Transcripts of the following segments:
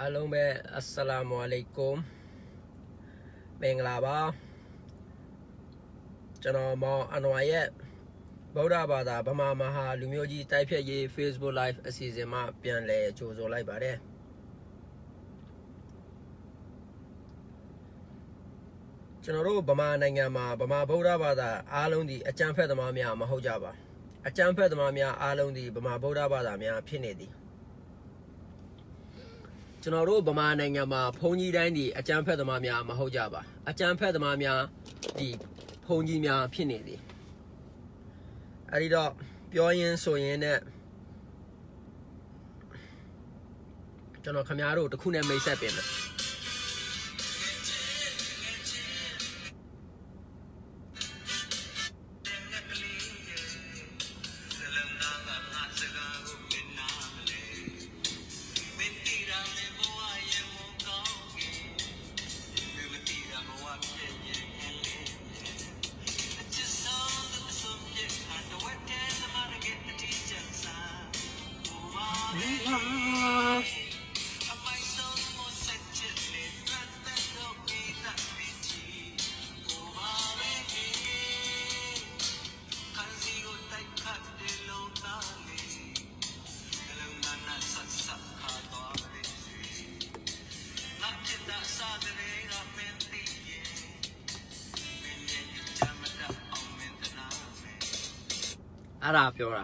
အားလုံးပဲအစ္စလာမုအလိုင်ကွမ်မင်္ဂလာပါကျွန်တော်မောင်အန်ဝါရဲ့ဗုဒ္ဓဘာသာဗမာမဟာလူမျိုးကြီးတိုက်ဖြတ်ရေး Facebook Live အစီအစဉ်မှာပြန်လည်ကြိုဆိုလိုက်ပါတယ်ကျွန်တော်တို့ဗမာနိုင်ငံမှာဗမာဗုဒ္ဓဘာသာအားလုံးဒီအကြံဖက်သမားများမဟုတ်ကြပါအကြံဖက်သမားများအားလုံးဒီဗမာဗုဒ္ဓဘာသာများဖြစ်နေသည်။ကျွန်တော်တို့ဗမာနိုင်ငံမှာဘုံကြီးတိုင်းဒီအကြမ်းဖက်သမားများမဟုတ်ကြပါအကြမ်းဖက်သမားများဒီဘုံကြီးများဖြစ်နေသည်အဲ့ဒီတော့ပြောရင်းဆိုရင်းနဲ့ကျွန်တော်ခမားတို့တစ်ခုနဲ့မိတ်ဆက်ပြင်မယ်အဲ့ဒါပြောတာ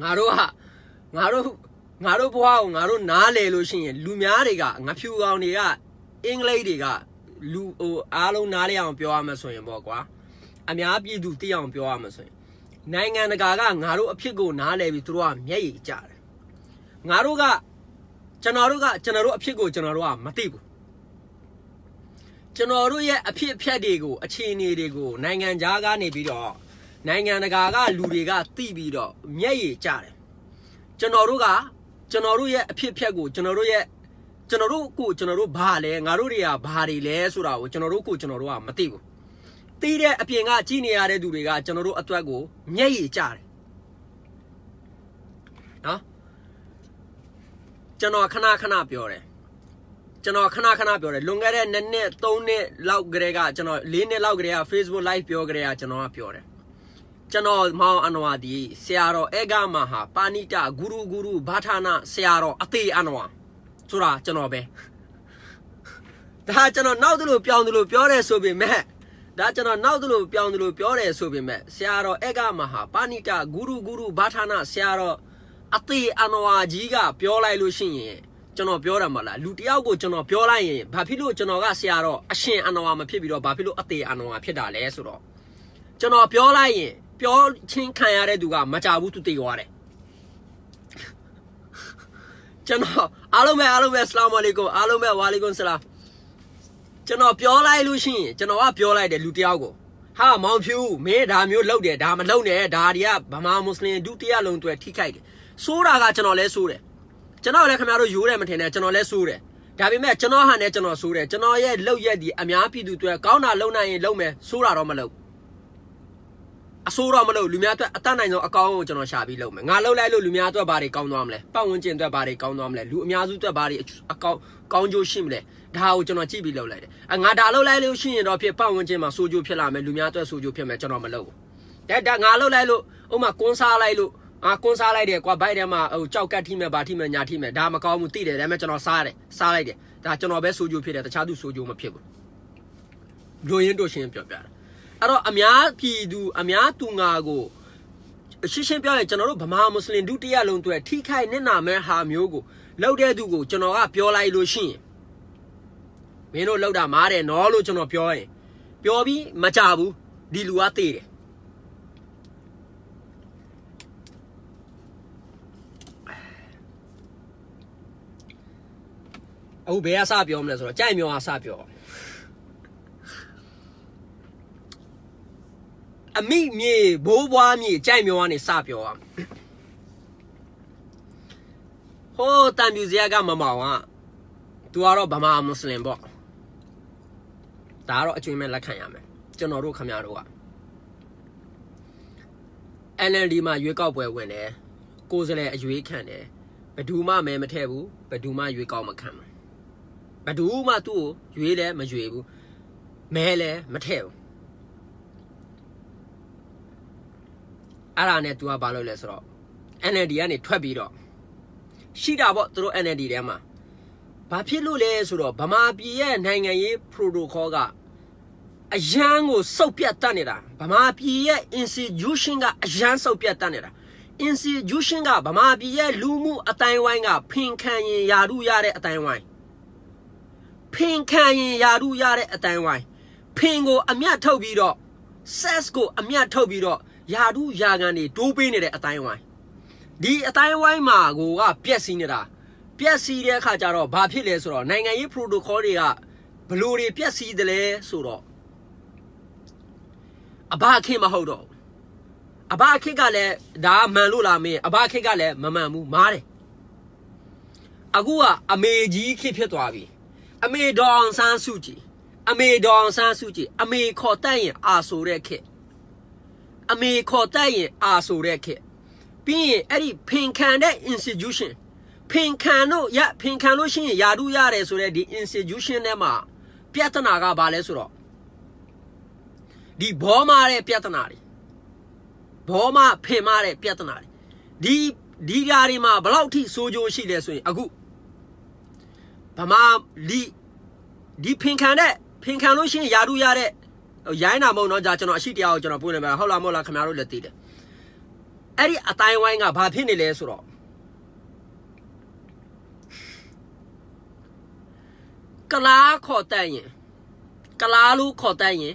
ငါတို့ဟာငါတို့ငါတို့ဘဝကိုငါတို့နားလေလို့ရှိရင်လူများတွေကငါဖြူကောင်တွေက အင်္ဂလိပ်တွေကလူဟိုအားလုံးနားလေအောင် ပြောရမှဆိုရင်ပေါ့ကွာ အများပြည်သူသိအောင်ပြောရမှဆိုရင် နိုင်ငံတကာကငါတို့အဖြစ်ကို နားလေပြီးသူတို့ကမျက်ရည်ကျတယ်ငါတို့ကကျွန်တော်တို့ကကျွန်တော်တို့အဖြစ်ကို ကျွန်တော်တို့ကမသိဘူးကျွန်တော်တို့ရဲ့အဖြစ်အဖျက်တွေကိုအခြေအနေတွေကိုနိုင်ငံခြားကနေပြီးတော့နိုင်ငံတကာကလူတွေကသိပြီးတော့မျက်ရည်ကျတယ်ကျွန်တော်တို့ကကျွန်တော်တို့ရဲ့အဖြစ်အပျက်ကိုကျွန်တော်တို့ရဲ့ကျွန်တော်တို့ကိုကျွန်တော်တို့ဘာလဲငါတို့တွေကဘာတွေလဲဆိုတာကိုကျွန်တော်တို့ကိုကျွန်တော်တို့ကမသိဘူးသိတဲ့အပြင်ကကြည်နေရတဲ့သူတွေကကျွန်တော်တို့အတွက်ကိုမျက်ရည်ကျတယ်နော်ကျွန်တော်ခဏခဏပြောတယ်ကျွန်တော်ခဏခဏပြောတယ်လွန်ခဲ့တဲ့နှစ်နှစ်သုံးနှစ်လောက်ကလေးကကျွန်တော်၄နှစ်လောက်ကလေးက Facebook Live ပြောကြတဲ့ကကျွန်တော်ကပြောတယ်ကျွန်တော်မောင်အနဝဒီဆရာတော်အေဂမဟာပါဏိတဂုရုဂုရုဘာဌာနဆရာတော်အသေးအနဝဆိုတာကျွန်တော်ပဲဒါကျွန်တော်နောက်သလိုပြောင်းသလိုပြောတယ်ဆိုပေမဲ့ဒါကျွန်တော်နောက်သလိုပြောင်းသလိုပြောတယ်ဆိုပေမဲ့ဆရာတော်အေဂမဟာပါဏိတဂုရုဂုရုဘာဌာနဆရာတော်အသေးအနဝကြီးကပြောလိုက်လို့ရှိရင်ကျွန်တော်ပြောတာမလားလူတယောက်ကိုကျွန်တော်ပြောလိုက်ရင်ဘာဖြစ်လို့ကျွန်တော်ကဆရာတော်အရှင်အနဝါမဖြစ်ပြီးတော့ဘာဖြစ်လို့အသေးအနဝါဖြစ်တာလဲဆိုတော့ကျွန်တော်ပြောလိုက်ရင်ပြောချင်းခံရတဲ့သူကမကြဘူးသူတည်သွားတယ်ကျွန်တော်အားလုံးပဲအားလုံးပဲဆလာမလီကွမ်အားလုံးပဲဝါလီကွမ်ဆလာကျွန်တော်ပြောလိုက်လို့ရှိရင်ကျွန်တော်ကပြောလိုက်တယ်လူတယောက်ကိုဟာမောင်ဖြူမင်းဒါမျိုးလုပ်တယ်ဒါမလုပ်နဲ့ဒါတွေကဗမာမွတ်စလင်ဒုတိယလုံးအတွက်ထိခိုက်တယ်ဆိုးတာကကျွန်တော်လဲဆိုးတယ်ကျွန်တော်လည်းခင်ဗျားတို့ယိုးတယ်မထင်နဲ့ကျွန်တော်လဲဆိုးတယ်ဒါပေမဲ့ကျွန်တော်ဟန်နဲ့ကျွန်တော်ဆိုးတယ်ကျွန်တော်ရဲ့လုပ်ရက်ဒီအများပြည်သူအတွက်ကောင်းတာလုပ်နိုင်ရင်လုပ်မယ်ဆိုးတာတော့မလုပ်အဆိုးတော့မလို့လူများအတွက်အတတ်နိုင်ဆုံးအကောင်းကိုကျွန်တော်ရှာပြီးလုပ်မယ်ငါလုပ်လိုက်လို့လူများအတွက်ဘာတွေကောင်းသွားမလဲပတ်ဝန်းကျင်အတွက်ဘာတွေကောင်းသွားမလဲလူအများစုအတွက်ဘာတွေအကောင်းကောင်းကျိုးရှိမလဲဒါကိုကျွန်တော်ကြည့်ပြီးလုပ်လိုက်တယ်အငါဒါလုပ်လိုက်လို့ရှိရင်တော့ဖြစ်ပတ်ဝန်းကျင်မှာဆိုးကျိုးဖြစ်လာမယ်လူများအတွက်ဆိုးကျိုးဖြစ်မယ်ကျွန်တော်မလုပ်ဘူးဒါဒါငါလုပ်လိုက်လို့ဥမာကွန်းစားလိုက်လို့အာကွန်းစားလိုက်တယ်ကွာဘိုက်ထဲမှာဟိုကြောက်ကတ်ထိမဲ့ဘာထိမဲ့ညာထိမဲ့ဒါမကောင်းဘူးသိတယ်ဒါပေမဲ့ကျွန်တော်စားတယ်စားလိုက်တယ်ဒါကျွန်တော်ပဲဆိုးကျိုးဖြစ်တယ်တခြားသူဆိုးကျိုးမဖြစ်ဘူးလူရင်းတို့ရှင်ပြောပြတယ်အဲ့တော့အများပြည်သူ အများသူငါကိုရှင်းရှင်းပြောရင်ကျွန်တော်တို့ဗမာမွတ်စလင်ဒုတိယလုံးအတွက်ထိခိုက်နစ်နာမဲ့ဟာမျိုးကိုလောက်တဲ့သူကိုကျွန်တော်ကပြောလိုက်လို့ရှိရင်မင်းတို့လောက်တာမားတယ်နော်လို့ကျွန်တော်ပြောရင်ပြောပြီးမကြဘူးဒီလူကတေးတယ်အခုဘယ်အစပြောမလဲဆိုတော့ကြိုက်မြောင်အစပြောအမိမြေဘိုးဘွားမြေကြိုက်မြောကနေစပြောอ่ะဟိုးတန်ပြူစရာကမမောင်อ่ะ तू ကတော့ဗမာမွတ်စလင်ပေါ့ဒါကတော့အကျွင်းမဲ့လက်ခံရမယ်ကျွန်တော်တို့ခမရတို့က NLD မှာရွေးကောက်ပွဲဝင်တယ်ကိုယ်စလဲအရွေးခံတယ်ဘဒူမှမဲမထည့်ဘူးဘဒူမှရွေးကောက်မခံဘူးဘဒူမှသူ့ကိုရွေးလဲမရွေးဘူးမဲလဲမထည့်ဘူးအဲ့ဒါနဲ့ तू ကဘာလုပ်လဲဆိုတော့ NLD ကနေထွက်ပြီးတော့ရှိတာပေါ့သူတို့ NLD ထဲမှာဘာဖြစ်လို့လဲဆိုတော့ဗမာပြည်ရဲ့နိုင်ငံရေး protocol ကအရန်ကိုစုပ်ပြတ်တတ်နေတာဗမာပြည်ရဲ့ institution ကအရန်စုပ်ပြတ်တတ်နေတာ institution ကဗမာပြည်ရဲ့လူမှုအတိုင်းဝိုင်းကဖင်ခံရင်ယာရုရတဲ့အတိုင်းဝိုင်းဖင်ခံရင်ယာရုရတဲ့အတိုင်းဝိုင်းဖင်ကို အမြတ်ထုတ်ပြီးတော့ sales ကို အမြတ်ထုတ်ပြီးတော့ယာဒူးယာကန်တွေတိုးပေးနေတဲ့အတိုင်းဝိုင်းဒီအတိုင်းဝိုင်းမှာကိုကပြက်စီးနေတာပြက်စီးတဲ့အခါကျတော့ဘာဖြစ်လဲဆိုတော့နိုင်ငံရေး protocol တွေကဘလို့တွေပြက်စီးတယ်လဲဆိုတော့အဘခင်မဟုတ်တော့အဘခင်ကလည်းဒါမှန်လို့လားမင်းအဘခင်ကလည်းမမှန်ဘူးမားတယ်အခုကအမေကြီးခင်ဖြစ်သွားပြီအမေဒေါအောင်ဆန်းစုကြည်အမေဒေါအောင်ဆန်းစုကြည်အမေခေါ်တန့်ရင်အာဆိုတဲ့ခင်အမေခေါ်တက်ရင်အာဆိုတဲ့ခက်ပြီးရင်အဲ့ဒီဖင်ခံတဲ့ institution ဖင်ခံလို့ရဖင်ခံလို့ရှိရင်ယာတို့ရတယ်ဆိုတဲ့ဒီ institution ထဲမှာ ပြဿနာကဘာလဲဆိုတော့ဒီဘောမာတဲ့ပြဿနာတွေဘောမာဖင်မာတဲ့ပြဿနာတွေဒီဒီဓာတွေမှာဘလောက်ထိစိုးကြိုးရှိလဲဆိုရင်အခုဗမာလီဒီဖင်ခံတဲ့ဖင်ခံလို့ရှိရင်ယာတို့ရတဲ့ရိုင်းတာမဟုတ်နော်ကြာကျွန်တော်အရှိတရားကိုကျွန်တော်ပွင့်နေမှာဟုတ်လားမဟုတ်လားခင်ဗျားတို့လည်းသိတယ်အဲ့ဒီအတိုင်းဝိုင်းကဘာဖြစ်နေလဲဆိုတော့ကလားခေါ်တက်ရင် ကလားလို့ခေါ်တက်ရင်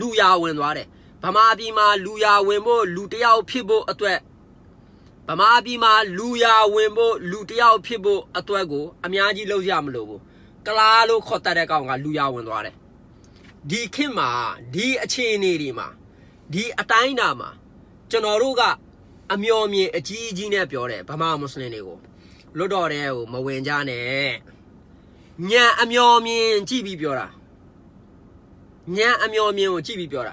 လူရဝင်သွားတယ်ဗမာပြည်မှာ လူရဝင်ဖို့လူတယောက်ဖြစ်ဖို့အတွက်ဗမာပြည်မှာလူရဝင်ဖို့လူတယောက်ဖြစ်ဖို့အတွက်ကိုအများကြီးလှုပ်ရမလို့ဘူးကလားလို့ခေါ်တက်တဲ့ကောင်ကလူရဝင်သွားတယ်ဒီခေတ်မှာဒီအခြေအနေတွေမှာဒီအတိုင်းတာမှာကျွန်တော်တို့ကအမျော်မြင်အကြီးကြီးနဲ့ပြောတယ်ဗမာမွတ်စလင်တွေကိုလွတ်တော်တဲ့ဟိုမဝင်ကြနဲ့ညံအမျော်မြင် ကြည့်ပြီးပြောတာညံအမျော်မြင်ကိုကြည့်ပြီးပြောတာ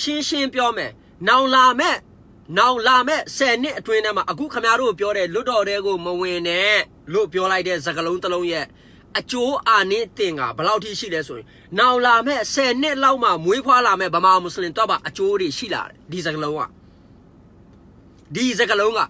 ရှင်းရှင်းပြောမယ်နောင်လာမဲ့နောင်လာမဲ့10နှစ်အတွင်းထဲမှာအခုခမားတို့ပြောတဲ့လွတ်တော်တဲ့ကိုမဝင်နဲ့လို့ပြောလိုက်တဲ့စကလုံးတစ်လုံးရဲ့အကျိုးအာနိသင်ကဘယ်လောက်ထိရှိလဲဆိုရင်နောင်လာမဲ့10နှစ်လောက်မှမွေးဖွားလာမဲ့ဗမာမွတ်စလင်တော့ပါအကျိုးတွေရှိလာတယ်ဒီစကလုံးကဒီစကလုံးက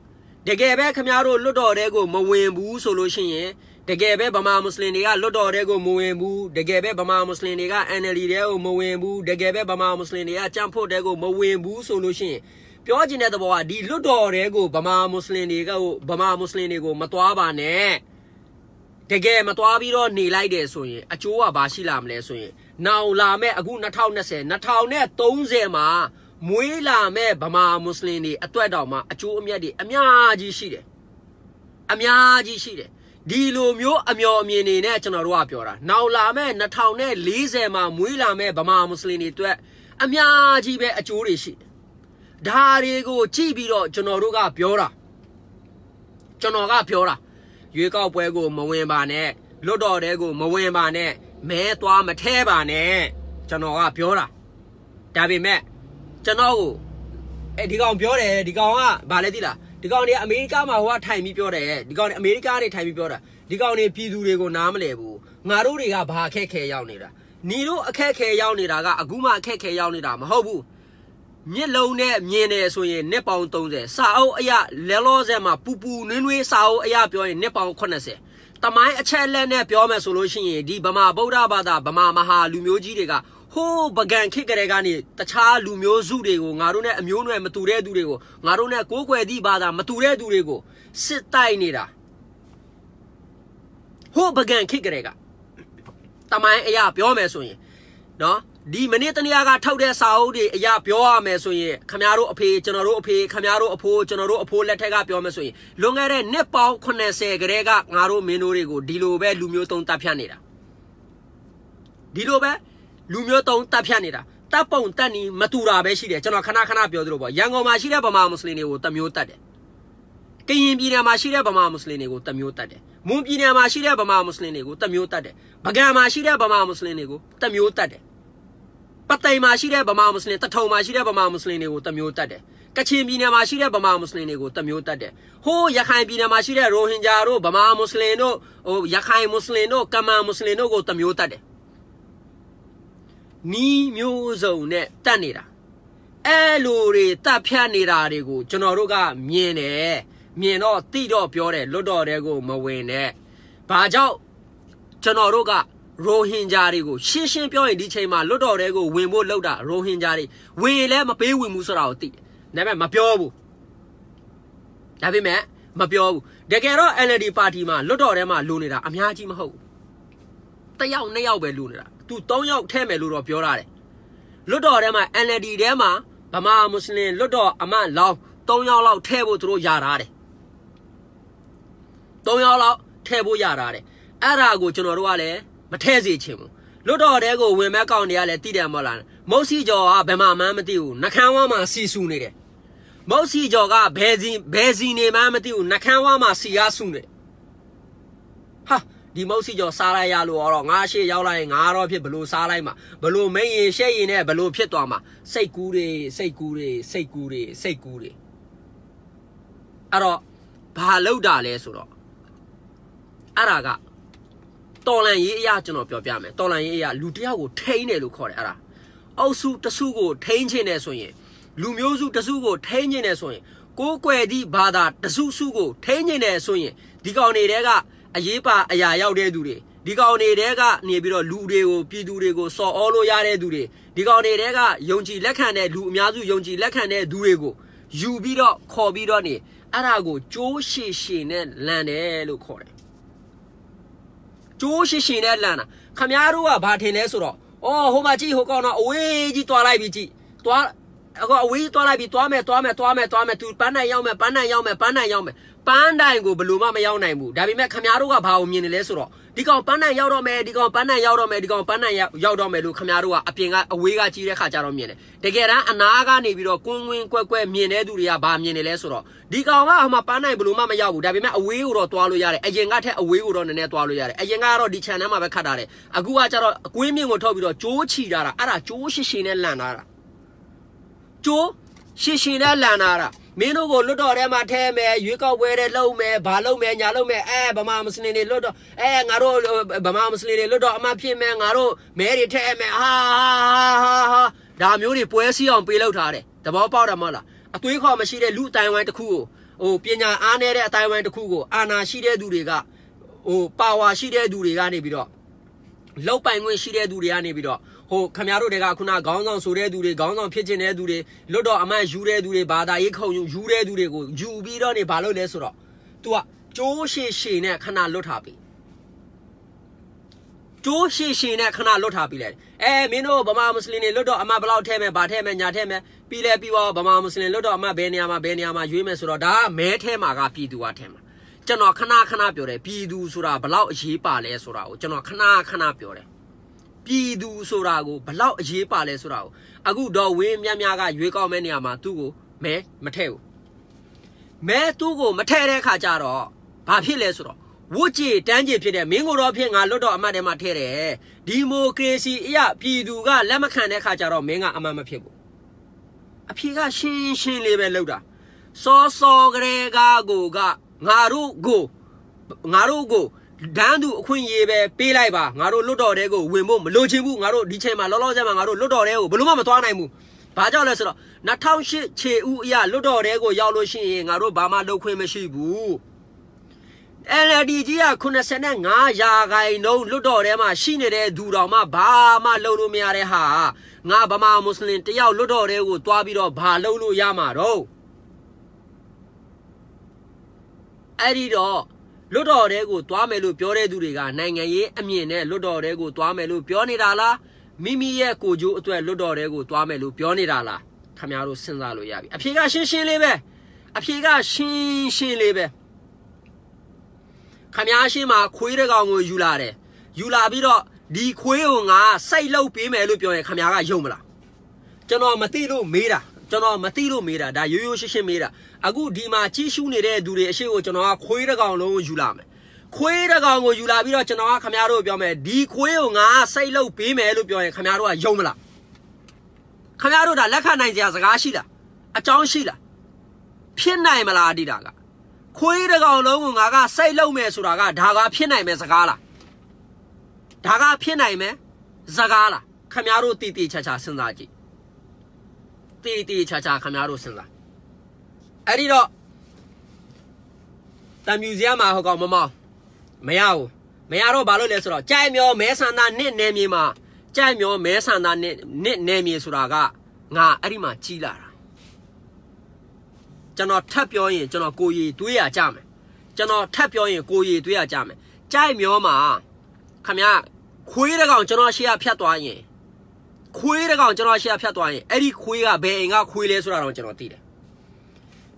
တကယ်ပဲခမားတို့လွတ်တော်တဲကိုမဝင်ဘူးဆိုလို့ရှိရင်တကယ်ပဲဗမာမွတ်စလင်တွေကလွတ်တော်တဲကိုမဝင်ဘူးတကယ်ပဲဗမာမွတ်စလင်တွေက NLD တဲကိုမဝင်ဘူးတကယ်ပဲဗမာမွတ်စလင်တွေကကြံဖို့တဲကိုမဝင်ဘူးဆိုလို့ရှိရင်ပြောချင်တဲ့သဘောကဒီလွတ်တော်တဲကိုဗမာမွတ်စလင်တွေကဗမာမွတ်စလင်တွေကိုမသွားပါနဲ့တကယ်မသွားပြီးတော့နေလိုက်တယ်ဆိုရင်အကျိုးကဘာရှိလာမလဲဆိုရင်နောင်လာမဲ့အခု2020 2030မှာမွေးလာမဲ့ဗမာမွတ်စလင်တွေအတွက်တောင်မှအကျိုးအမြတ်တွေအများကြီးရှိတယ်အများကြီးရှိတယ်ဒီလိုမျိုးအမျော်အမြင်တွေနဲ့ကျွန်တော်တို့ကပြောတာနောက်လာမဲ့2040မှာမွေးလာမဲ့ဗမာမွတ်စလင်တွေအတွက်အများကြီးပဲအကျိုးတွေရှိတယ်ဒါတွေကိုကြည့်ပြီးတော့ကျွန်တော်တို့ကပြောတာကျွန်တော်ကပြောတာရွေးကောက်ပွဲကိုမဝင်ပါနဲ့လွတ်တော်တဲကိုမဝင်ပါနဲ့မဲသွားမထဲပါနဲ့ကျွန်တော်ကပြောတာဒါပေမဲ့ကျွန်တော်ကိုအဲဒီကောင်ပြောတယ်ဒီကောင်ကဗာလဲသိလားဒီကောင်တွေအမေရိကမှာဟိုကထိုင်ပြီးပြောတယ်ဒီကောင်တွေအမေရိကတွေထိုင်ပြီးပြောတာဒီကောင်တွေပြည်သူတွေကိုနားမလဲဘူးငါတို့တွေကဘာအခက်ခဲရောက်နေတာညီတို့အခက်ခဲရောက်နေတာကအခုမှအခက်ခဲရောက်နေတာမဟုတ်ဘူးမျက်လုံးနဲ့မြင်တယ်ဆိုရင်နှစ်ပေါင်း30စာအုပ်အရလဲလောဆယ်မှာပူပူနွင်းနွင်းစာအုပ်အရပြောရင်နှစ်ပေါင်း80တမိုင်းအချက်အလက်နဲ့ပြောမယ်ဆိုလို့ရှိရင်ဒီဗမာဗုဒ္ဓဘာသာဗမာမဟာလူမျိုးကြီးတွေကဟိုးပကံခစ်ကြတဲ့ကနေတခြားလူမျိုးစုတွေကိုငါတို့နဲ့အမျိုးနွယ်မတူတဲ့သူတွေကိုငါတို့နဲ့ကိုးကွယ်သည့်ဘာသာမတူတဲ့သူတွေကိုစစ်တိုက်နေတာဟိုးပကံခစ်ကြတဲ့ကတမိုင်းအရာပြောမယ်ဆိုရင်နော်ဒီမနေ့တနေ့ကထောက်တဲ့စာအုပ်တွေအရာပြောရမယ်ဆိုရင်ခမရတို့အဖေကျွန်တော်တို့အဖေခမရတို့အဖိုးကျွန်တော်တို့အဖိုးလက်ထက်ကပြောမယ်ဆိုရင်လွန်ခဲ့တဲ့နှစ်ပေါင်း80ကတည်းကငါတို့မင်းတို့တွေကိုဒီလိုပဲလူမျိုးတုံးတပ်ဖြတ်နေတာဒီလိုပဲလူမျိုးတုံးတပ်ဖြတ်နေတာတပ်ပုံတက်နီမတူတာပဲရှိတယ်ကျွန်တော်ခဏခဏပြောသလိုပေါ့ရန်ကုန်မှာရှိတဲ့ဗမာမွတ်စလင်တွေကိုတမျိုးတတ်တယ်ကရင်ပြည်နယ်မှာရှိတဲ့ဗမာမွတ်စလင်တွေကိုတမျိုးတတ်တယ်မွန်ပြည်နယ်မှာရှိတဲ့ဗမာမွတ်စလင်တွေကိုတမျိုးတတ်တယ်ပုဂံမှာရှိတဲ့ဗမာမွတ်စလင်တွေကိုတမျိုးတတ်တယ်ပသိမ်မှာရှိတဲ့ဗမာမွတ်စလင်တထုံမှာရှိတဲ့ဗမာမွတ်စလင်တွေကိုတမျိုးတတ်တယ်ကချင်ပြည်နယ်မှာရှိတဲ့ဗမာမွတ်စလင်တွေကိုတမျိုးတတ်တယ်ဟိုးရခိုင်ပြည်နယ်မှာရှိတဲ့ရိုဟင်ဂျာတို့ဗမာမွတ်စလင်တို့ဟိုရခိုင်မွတ်စလင်တို့ကမန်မွတ်စလင်တို့ကိုတမျိုးတတ်တယ်နီးမျိုးစုံနဲ့တတ်နေတာအဲ့လိုတွေတတ်ဖြတ်နေတာတွေကို ကျွန်တော်တို့ကမြင်တယ်မြင်တော့တိတော့ပြောတယ်လွတ်တော်တဲ့ကိုမဝင်နဲ့ဘာကြောင့်ကျွန်တော်တို့ကရိုဟင်ဂျာတွေကိုရှင်းရှင်းပြောရင်ဒီချိန်မှာလွတ်တော်တဲကိုဝင်ဖို့လောက်တာ ရိုဟင်ဂျာတွေဝင်ရင်လည်းမပေးဝင်ဘူးဆိုတာကိုသိတယ်ဒါပေမဲ့မပြောဘူးဒါပေမဲ့မပြောဘူးတကယ်တော့ NLD ပါတီမှာလွတ်တော်ထဲမှာလိုနေတာအများကြီးမဟုတ်ဘူးတယောက်နှစ်ယောက်ပဲလိုနေတာသူ၃ယောက်ထဲ့မယ်လို့တော့ပြောတာတယ်လွတ်တော်ထဲမှာ NLD ထဲမှာဗမာမွတ်စလင်လွတ်တော်အမတ်လောင်း၃ယောက်လောက်ထဲ့ဖို့သူတို့ရတာတယ်၃ယောက်လောက်ထဲ့ဖို့ရတာတယ်အဲ့ဒါကိုကျွန်တော်တို့ကလည်းမထဲစေချင်ဘူးလွတ်တော်တဲကိုဝင်မဲ့ကောင်းတွေကလည်းတိတယ်မဟုတ်လားမုတ်စီကျော်ကဘယ်မှမှန်းမသိဘူးနှခမ်းဝါမှာစီဆူနေတယ်မုတ်စီကျော်ကဘယ်စီဘယ်စီနေမှမသိဘူးနှခမ်းဝါမှာစီရဆူနေဟာဒီမုတ်စီကျော်စားလိုက်ရလို့တော့ငါရှေ့ရောက်လိုက်ရင်ငါတော့ဖြစ်ဘလို့စားလိုက်မှာဘလို့မင်းရင်ရှက်ရင်နဲ့ဘလို့ဖြစ်သွားမှာစိတ်ကူးတွေစိတ်ကူးတွေစိတ်ကူးတွေစိတ်ကူးတွေအဲ့တော့ဘာလောက်တာလဲဆိုတော့အဲ့ဒါကတော်လန်ရေးအရာကျွန်တော်ပြောပြမယ်တော်လန်ရေးအရာလူတယောက်ကိုထိန်းတယ်လို့ခေါ်တယ်အဲ့ဒါအောက်စုတစုကိုထိန်းခြင်းနဲ့ဆိုရင်လူမျိုးစုတစုကိုထိန်းခြင်းနဲ့ဆိုရင်ကိုးကွယ်သည့်ဘာသာတစုစုကိုထိန်းခြင်းနဲ့ဆိုရင်ဒီကောင်တွေတဲကအရေးပါအရာရောက်တဲ့သူတွေဒီကောင်တွေတဲကနေပြီးတော့လူတွေကိုပြည်သူတွေကိုစော်အောလို့ရတဲ့သူတွေဒီကောင်တွေတဲကယုံကြည်လက်ခံတဲ့လူအများစုယုံကြည်လက်ခံတဲ့သူတွေကိုယူပြီးတော့ခေါ်ပြီးတော့နေအဲ့ဒါကိုကြိုးရှည်ရှည်နဲ့လန်တယ်လို့ခေါ်တယ်ကျိုးရှိရှိနဲ့လှန်တာခမားတို့ကဘာထင်လဲဆိုတော့အော်ဟိုမှာကြည့်ဟိုကောင်တော့အဝေးကြီးသွားလိုက်ပြီကြည့်သွားအခုအဝေးကြီးသွားလိုက်ပြီသွားမယ်သွားမယ်သွားမယ်သွားမယ်သူပန်းနိုင်ရောက်မယ်ပန်းနိုင်ရောက်မယ်ပန်းနိုင်ရောက်မယ်ပန်းတိုင်ကိုဘလို့မှမရောက်နိုင်ဘူးဒါပေမဲ့ခမားတို့ကဘာကိုမြင်နေလဲဆိုတော့ဒီကောင်ပန်းတိုင်ရောက်တော့မယ်ဒီကောင်ပန်းတိုင်ရောက်တော့မယ်ဒီကောင်ပန်းတိုင်ရောက်တော့မယ်လို့ခမားတို့ကအပြင်ကအဝေးကကြည့်တဲ့ခါကြတော့မြင်တယ်တကယ်တမ်းအနာကနေပြီးတော့ကွင်းကွင်းကွက်ကွက်မြင်တဲ့သူတွေကဘာမြင်နေလဲဆိုတော့ဒီကောင်ကအမှပန်းတိုင်ဘလို့မှမရောက်ဘူးဒါပေမဲ့အဝေးကိုတော့သွားလို့ရတယ်အရင်ကထက်အဝေးကိုတော့နည်းနည်းသွားလို့ရတယ်အရင်ကတော့ဒီ channel မှာပဲခတ်တာတယ်အခုကကျတော့ကွင်းမြင့်ကိုထုတ်ပြီးတော့ကြိုးချီတာတာအဲ့ဒါကြိုးရှိရှိနဲ့လန်တာတာကြိုးရှိရှိနဲ့လန်တာတာမင်းတို့ကိုလွတ်တော်ထဲမှာထဲမယ်ရွေးကောက်ပွဲတွေလုပ်မယ်ဘာလုပ်မယ်ညာလုပ်မယ်အဲဗမာမွ슬င်တွေလွတ်တော်အဲငါတို့ဗမာမွ슬င်တွေလွတ်တော်အမဖြစ်မယ်ငါတို့မဲတွေထဲမယ်ဟာဟာဟာဒါမျိုးတွေပွဲစီအောင်ပေးလောက်ထားတယ်တဘောပေါက်တာမဟုတ်လားအသွေးခေါ်မရှိတဲ့လူအတိုင်းဝိုင်းတစ်ခုကိုဟိုပညာအားနည်းတဲ့အတိုင်းဝိုင်းတစ်ခုကိုအာဏာရှိတဲ့သူတွေကဟိုပါဝါရှိတဲ့သူတွေကနေပြီးတော့လောက်ပိုင်ခွင့်ရှိတဲ့သူတွေကနေပြီးတော့ဟိုခမရတို့တွေကခုနခေါင်းဆောင်ဆိုတဲ့သူတွေခေါင်းဆောင်ဖြစ်ခြင်းတဲ့သူတွေလွတ်တော်အမှန်ယူတဲ့သူတွေဘာသာရေးခုံယူယူတဲ့သူတွေကိုယူပြီးတော့နေဘာလို့လဲဆိုတော့ तू ကကျိုးရှည်ရှည်နဲ့ခဏလွတ်ထားပြီကျိုးရှည်ရှည်နဲ့ခဏလွတ်ထားပြီလေအဲမင်းတို့ဗမာမွတ်စလင်တွေလွတ်တော်အမှန်ဘလောက်ထဲမဲ့ဘာထဲမဲ့ညာထဲမဲ့ပြီးလဲပြီးတော့ဗမာမွတ်စလင်လွတ်တော်အမှန်ဘယ်နေရာမှာဘယ်နေရာမှာရွေးမယ်ဆိုတော့ဒါကမဲထဲမှာကပြည်သူကထဲမှာကျွန်တော်ခဏခဏပြောတယ်ပြည်သူဆိုတာဘလောက်အရေးပါလဲဆိုတာကိုကျွန်တော်ခဏခဏပြောတယ်ပြည်သူဆိုတာကိုဘလောက်အရေးပါလဲဆိုတာကိုအခုတော့ဝင်းမြတ်များကရွေးကောက်မဲ့နေရာမှာသူ့ကိုမဲမထဲ့ဘူးမဲသူ့ကိုမထဲ့တဲ့ခါကျတော့ဘာဖြစ်လဲဆိုတော့ဝုတ်ကြီးတန်းကြီးဖြစ်တဲ့မင်းကိုတော့ဖြစ်ငါလွတ်တော်အမတ်ထဲမှာထဲ့တယ်ဒီမိုကရေစီအရပြည်သူကလက်မခံတဲ့ခါကျတော့မင်းကအမတ်မဖြစ်ဘူးအဖေကရှင်းရှင်းလေးပဲလောက်တာစောစောကလေးကကိုကငါတို့ကိုငါတို့ကိုဒန်းသူအခွင့်အရေးပဲပေးလိုက်ပါငါတို့လွတ်တော်တဲကိုဝင်ဖို့မလိုချင်ဘူးငါတို့ဒီချိန်မှာလောလောဆယ်မှာငါတို့လွတ်တော်တဲကိုဘယ်လို့မှမသွားနိုင်ဘူးဘာကြောင့်လဲဆိုတော့2008ခြေဥအရာလွတ်တော်တဲကိုရောက်လို့ရှိရင်ငါတို့ဘာမှလုပ်ခွင့်မရှိဘူး LD ကြီးက85ရာခိုင်နှုန်းလွတ်တော်ထဲမှာရှိနေတဲ့သူတော်မှဘာမှလုပ်လို့မရတဲ့ဟာငါဗမာမွတ်စလင်တယောက်လွတ်တော်ထဲကိုသွားပြီးတော့ဘာလုပ်လို့ရမှာတော့အဲ့ဒီတော့လွတ်တော်တဲကိုသွားမယ်လို့ပြောတဲ့သူတွေကနိုင်ငံရေးအမြင်နဲ့လွတ်တော်တဲကိုသွားမယ်လို့ပြောနေတာလားမိမိရဲ့ကိုကျိုးအတွက်လွတ်တော်တဲကိုသွားမယ်လို့ပြောနေတာလားခမရတို့စဉ်းစားလို့ရပြီအဖြေကရှင်းရှင်းလေးပဲအဖြေကရှင်းရှင်းလေးပဲခမရရှင်းမှာခွေးတကောင်ကိုယူလာတယ်ယူလာပြီးတော့ဒီခွေးကိုငါစိုက်လှုပ်ပေးမယ်လို့ပြောရင်ခမရကယုံမလားကျွန်တော်မသိလို့မေးတာကျွန်တော်မသိလို့မေးတာဒါရိုးရိုးရှင်းရှင်းမေးတာအခုဒီမှာကြီးရှုနေတဲ့သူတွေအရှိကိုကျွန်တော်ကခွေးတစ်ကောင်လုံးယူလာမယ်ခွေးတစ်ကောင်ကိုယူလာပြီးတော့ကျွန်တော်ကခမားတို့ပြောမယ်ဒီခွေးကိုငါစိတ်လုပ်ပေးမယ်လို့ပြောရင်ခမားတို့ကယုံမလားခမားတို့ဒါလက်ခံနိုင်စရာစကားရှိလားအကြောင်းရှိလားဖြစ်နိုင်မလားဒီတာကခွေးတစ်ကောင်လုံးကိုငါကစိတ်လုပ်မယ်ဆိုတာကဒါကဖြစ်နိုင်မယ်စကားလားဒါကဖြစ်နိုင်မယ်စကားလားခမားတို့တည်တည်ချာချာစဉ်းစားကြည့်တေးတေးချာချာခင်ဗျားတို့စဉ်းစားအဲ့ဒီတော့တံမြူစရာမှာဟောကောင်မမောင်းမရဘူးမရတော့ဘာလို့လဲဆိုတော့ကြိုက်မျောမဲဆန္ဒနဲ့နေမြေမှာကြိုက်မျောမဲဆန္ဒနဲ့နဲ့နေမြေဆိုတာကငါအဲ့ဒီမှာကြီးလာတာကျွန်တော်ထပ်ပြောရင်ကျွန်တော်ကိုရီတွေးရကြမယ်ကျွန်တော်ထပ်ပြောရင် ကိုရီတွေးရကြမယ်ကြိုက်မျောမှာခမရခွေးတကောင်ကျွန်တော်ရှေ့ကဖြတ်သွားရင်ခွေးတကောင်ကျွန်တော်ရှေ့ဖြတ်သွားရင်အဲ့ဒီခွေးကဘယ်အိမ်ကခွေးလဲဆိုတာတော့ကျွန်တော်သိတယ်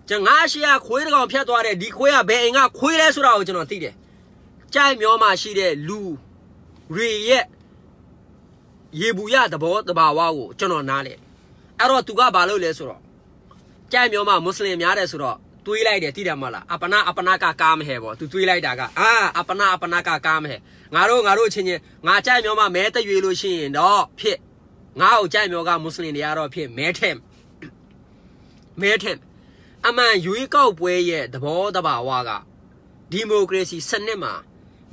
ကျွန်ငါရှေ့ကခွေးတကောင်ဖြတ်သွားတဲ့ဒီခွေးကဘယ်အိမ်ကခွေးလဲဆိုတာကိုကျွန်တော်သိတယ်ကြိုက်မျောမှာရှိတဲ့လူရေရဲ့ရေဘူးရသဘောတဘာဝကိုကျွန်တော်နားလေအဲ့တော့သူကဘာလုပ်လဲဆိုတော့ကြိုက်မျောမှာမွတ်စလင်များတယ်ဆိုတော့တွေးလိုက်တယ်သိတယ်မလားအပနာအပနာကကားမဟဲပေါ့သူတွေးလိုက်တာကအာအပနာအပနာကကားမဟဲငါတို့ငါတို့ချင်းချင်းငါကြိုက်မျောမှာမဲတရွေလို့ရှိရင်တော့ဖြစ်ငါ့ကိုကြိုက်မြော်ကမွတ်စလင်တွေကတော့ဖြစ်မဲထက်မဲထက်အမှန်ရွေးကောက်ပွဲရဲ့သဘောတဘာဝကဒီမိုကရေစီစနစ်မှာ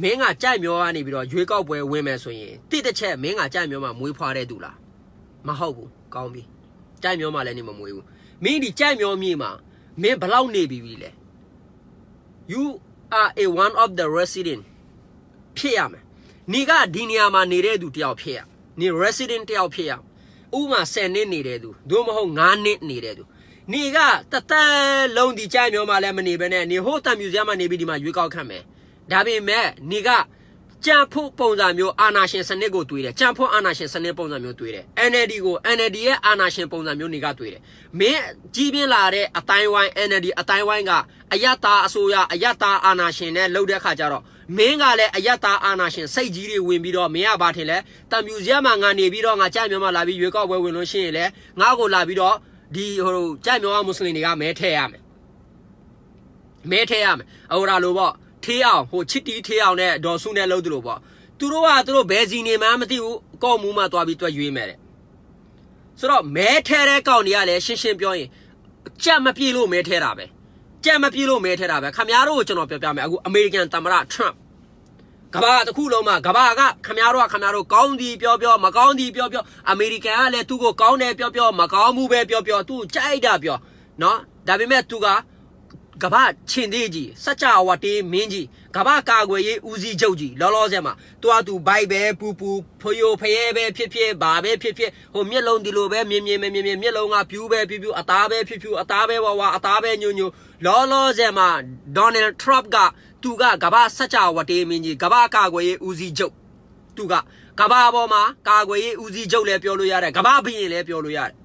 မင်းကကြိုက်မြော်ကနေပြီးတော့ရွေးကောက်ပွဲဝင်မယ်ဆိုရင်တိတစ်ချက်မင်းကကြိုက်မြော်မှာမွေးဖွားတဲ့သူလားမဟုတ်ဘူးကောင်းပြီကြိုက်မြော်မှာလည်းနေမမွေးဘူးမင်းဒီကြိုက်မြော်မြေမှာမင်းဘလောက်နေပြီပြီလဲ you are a one of the resident ဖြစ်ရမယ်နေကဒီနေရာမှာနေတဲ့သူတယောက်ဖြစ်ရမယ်နေ resident တယောက်ဖြစ်ရဥမာ10နှစ်နေတဲ့သူသို့မဟုတ်9နှစ်နေတဲ့သူနေကတသက်လုံးဒီကြိုက်မျိုးမှလည်းမနေဘဲနဲ့နေဟိုတမ်မြူဇီယမ်မှာနေပြီးဒီမှာရွေးကောက်ခံမယ်ဒါပေမဲ့နေကကြံဖို့ပုံစံမျိုးအာနာရှင်စနစ်ကိုတွေးတယ်ကြံဖို့အာနာရှင်စနစ်ပုံစံမျိုးတွေးတယ် NLD ကို NLD ရဲ့အာနာရှင်ပုံစံမျိုးတွေကတွေးတယ်မင်းကြီးပြင်းလာတဲ့အတိုင်းဝိုင်း NLD အတိုင်းဝိုင်းကအယတာအစိုးရအယတာအာနာရှင်နဲ့လှုပ်တဲ့ခါကျတော့မင်းကလည်းအယက်သားအာနာရှင်စိတ်ကြီးတွေဝင်ပြီးတော့မင်းကဘာထင်လဲတံမြူစရမှာငါနေပြီးတော့ငါကြိုက်မြောမှာလာပြီးရွေးကောက်ပွဲဝင်လို့ရှိရင်လည်းငါ့ကိုလာပြီးတော့ဒီဟိုကြိုက်မြောကမွတ်စလင်တွေကမဲထဲရမယ်မဲထဲရမယ်အော်ဒါလိုပေါ့ထေးအောင်ဟိုချစ်တီထေးအောင်နဲ့ဒေါ်စုနဲ့လှုပ်သလိုပေါ့သူတို့ကသူတို့ဘယ်စီနေမှမသိဘူးကော့မူးမှသွားပြီးတွက်ရွေးမယ်တဲ့ဆိုတော့မဲထဲတဲ့ကောင်တွေကလည်းရှင်းရှင်းပြောရင်ကြက်မပြေလို့မဲထဲတာပဲကြံမပြေလို့မဲထဲတာပဲခမားတို့ကိုကျွန်တော်ပြောပြမယ်အခုအမေရိကန်သမ္မတထရန့်ကဘာတစ်ခုလုံးမှာကဘာကခမားတို့ကခမားတို့ကောင်းသည်ပြောပြောမကောင်းသည်ပြောပြောအမေရိကန်ကလည်းသူ့ကိုကောင်းတယ်ပြောပြောမကောင်းမှုပဲပြောပြောသူ့ကြိုက်တာပြောနော်ဒါပေမဲ့သူကကဘာချင်းသေးကြီးစัจ java တေးမင်းကြီးကဘာကာကွယ်ရေးဦးစီးချုပ်ကြီးလောလောဆယ်မှာသူအတူဘိုက်ပဲပူပူဖယိုဖယဲပဲဖြစ်ဖြစ်ဘာပဲဖြစ်ဖြစ်ဟိုမျက်လုံးဒီလိုပဲမြင်မြင်မြင်မြင်မျက်လုံးကဖြူပဲဖြူဖြူအသားပဲဖြူဖြူအသားပဲဝါဝါအသားပဲညိုညိုလောလောဆယ်မှာ Donald Trump ကသူကကဘာစัจ java တေးမင်းကြီးကဘာကာကွယ်ရေးဦးစီးချုပ်သူကကဘာပေါ်မှာကာကွယ်ရေးဦးစီးချုပ်လည်းပြောလို့ရတယ်ကဘာဘီရင်လည်းပြောလို့ရတယ်